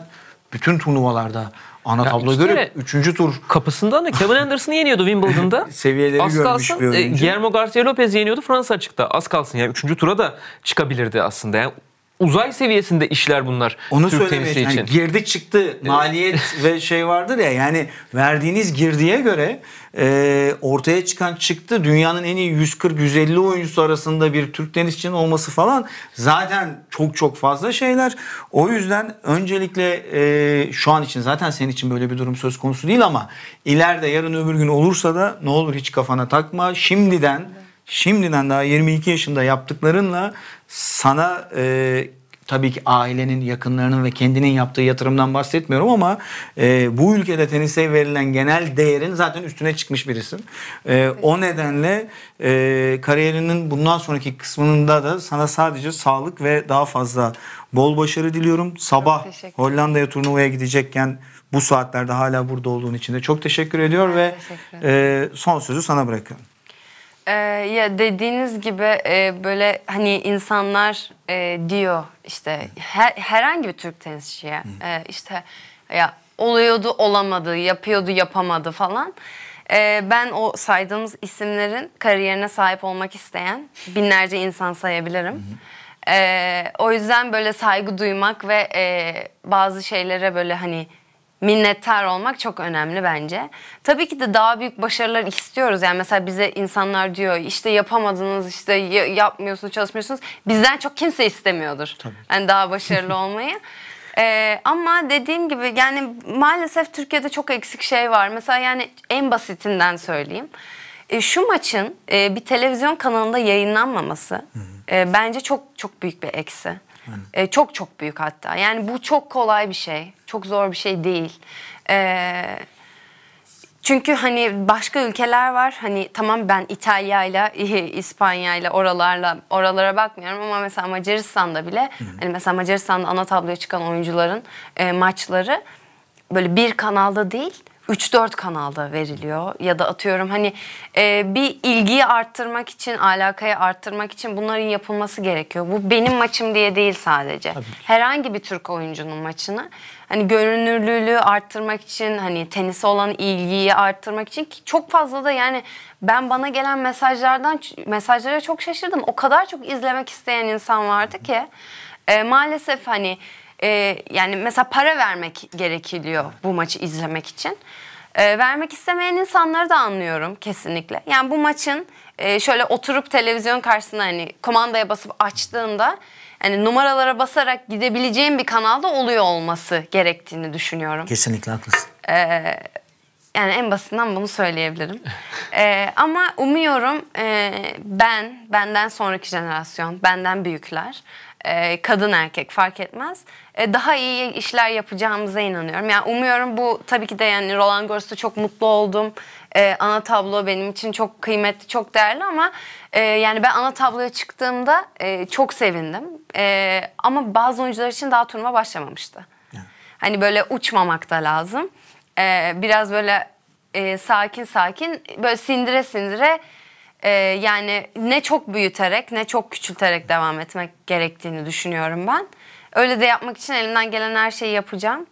bütün turnuvalarda ana ya tablo görüp 3. tur kapısından da Kevin Anderson'ı yeniyordu Wimbledon'da. Seviyeleri az görmüş kalsın, bir e, oyuncu. Guillermo Garcia Lopez yeniyordu Fransa açıkta. Az kalsın yani 3. tura da çıkabilirdi aslında. Yani uzay seviyesinde işler bunlar. Onu Türk tenisi hani için. Yani girdi çıktı maliyet ve şey vardır ya yani verdiğiniz girdiye göre e, ortaya çıkan çıktı dünyanın en iyi 140-150 oyuncusu arasında bir Türk tenisçinin olması falan zaten çok çok fazla şeyler. O yüzden öncelikle e, şu an için zaten senin için böyle bir durum söz konusu değil ama ileride yarın öbür gün olursa da ne olur hiç kafana takma. Şimdiden evet şimdiden daha 22 yaşında yaptıklarınla sana e, tabii ki ailenin, yakınlarının ve kendinin yaptığı yatırımdan bahsetmiyorum ama e, bu ülkede tenise verilen genel değerin zaten üstüne çıkmış birisin. E, o nedenle e, kariyerinin bundan sonraki kısmında da sana sadece sağlık ve daha fazla bol başarı diliyorum. Sabah Hollanda'ya turnuvaya gidecekken bu saatlerde hala burada olduğun için de çok teşekkür ediyor ve teşekkür e, son sözü sana bırakıyorum. Ee, ya dediğiniz gibi e, böyle hani insanlar e, diyor işte her, herhangi bir Türk tenisçiye e, işte ya oluyordu olamadı, yapıyordu yapamadı falan. E, ben o saydığımız isimlerin kariyerine sahip olmak isteyen binlerce insan sayabilirim. E, o yüzden böyle saygı duymak ve e, bazı şeylere böyle hani minnettar olmak çok önemli bence. Tabii ki de daha büyük başarılar istiyoruz. Yani mesela bize insanlar diyor işte yapamadınız, işte yapmıyorsunuz, çalışmıyorsunuz. Bizden çok kimse istemiyordur. Tabii. Yani daha başarılı olmayı. Ee, ama dediğim gibi yani maalesef Türkiye'de çok eksik şey var. Mesela yani en basitinden söyleyeyim. E, şu maçın e, bir televizyon kanalında yayınlanmaması E, bence çok çok büyük bir eksi. E, çok çok büyük hatta. Yani bu çok kolay bir şey. Çok zor bir şey değil. Eee çünkü hani başka ülkeler var. Hani tamam ben İtalya'yla, İspanya'yla, oralarla, oralara bakmıyorum ama mesela Macaristan'da bile Hı. hani mesela Macaristan'da ana tabloya çıkan oyuncuların e, maçları böyle bir kanalda değil 3-4 kanalda veriliyor ya da atıyorum hani e, bir ilgiyi arttırmak için, alakayı arttırmak için bunların yapılması gerekiyor. Bu benim maçım diye değil sadece. Herhangi bir Türk oyuncunun maçını hani görünürlülüğü arttırmak için, hani tenise olan ilgiyi arttırmak için ki çok fazla da yani ben bana gelen mesajlardan mesajlara çok şaşırdım. O kadar çok izlemek isteyen insan vardı ki e, maalesef hani e, yani mesela para vermek gerekiyor bu maçı izlemek için. E, vermek istemeyen insanları da anlıyorum kesinlikle. Yani bu maçın e, şöyle oturup televizyon karşısında hani komandaya basıp açtığında hani numaralara basarak gidebileceğim bir kanalda oluyor olması gerektiğini düşünüyorum. Kesinlikle haklısın. Ee, yani en basından bunu söyleyebilirim. ee, ama umuyorum e, ben, benden sonraki jenerasyon, benden büyükler, e, kadın erkek fark etmez e, daha iyi işler yapacağımıza inanıyorum. Yani umuyorum bu tabii ki de yani Roland Garros'ta çok mutlu oldum. Ee, ana tablo benim için çok kıymetli, çok değerli ama e, yani ben ana tabloya çıktığımda e, çok sevindim. E, ama bazı oyuncular için daha turnuva başlamamıştı. Evet. Hani böyle uçmamak da lazım. E, biraz böyle e, sakin sakin, böyle sindire sindire e, yani ne çok büyüterek ne çok küçülterek devam etmek gerektiğini düşünüyorum ben. Öyle de yapmak için elimden gelen her şeyi yapacağım.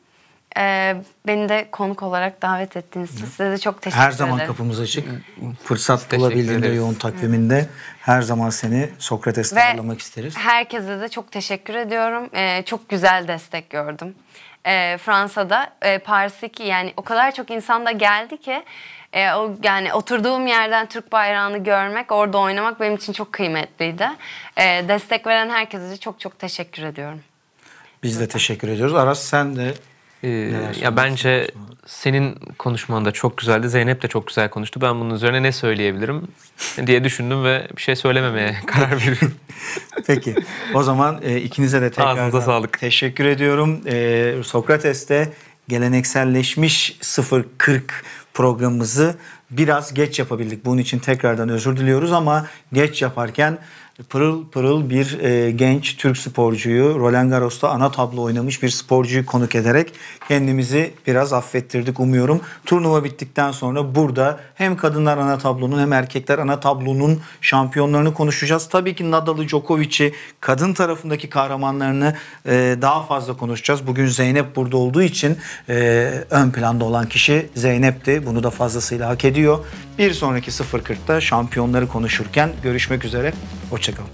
Ee, beni de konuk olarak davet ettiğiniz için size de çok teşekkür ederim. Her zaman ederim. kapımız açık. Fırsat bulabildiğinde yoğun takviminde her zaman seni Sokrates'te ağırlamak isteriz. Herkese de çok teşekkür ediyorum. Ee, çok güzel destek gördüm. Ee, Fransa'da e, Paris'teki yani o kadar çok insan da geldi ki e, o yani oturduğum yerden Türk bayrağını görmek, orada oynamak benim için çok kıymetliydi. E, destek veren herkese de çok çok teşekkür ediyorum. Biz de teşekkür ediyoruz. Aras sen de ee, ya bence senin konuşman da çok güzeldi. Zeynep de çok güzel konuştu. Ben bunun üzerine ne söyleyebilirim diye düşündüm ve bir şey söylememeye karar veriyorum. Peki. O zaman e, ikinize de tekrar sağlık. teşekkür ediyorum. E, Sokrates'te gelenekselleşmiş 040 programımızı biraz geç yapabildik. Bunun için tekrardan özür diliyoruz ama geç yaparken pırıl pırıl bir e, genç Türk sporcuyu, Roland Garros'ta ana tablo oynamış bir sporcuyu konuk ederek kendimizi biraz affettirdik umuyorum. Turnuva bittikten sonra burada hem kadınlar ana tablonun hem erkekler ana tablonun şampiyonlarını konuşacağız. Tabii ki Nadal'ı, Djokovic'i, kadın tarafındaki kahramanlarını e, daha fazla konuşacağız. Bugün Zeynep burada olduğu için e, ön planda olan kişi Zeynep'ti. Bunu da fazlasıyla hak ediyor. Bir sonraki 0.40'da şampiyonları konuşurken görüşmek üzere. Hoşçakalın. Chico.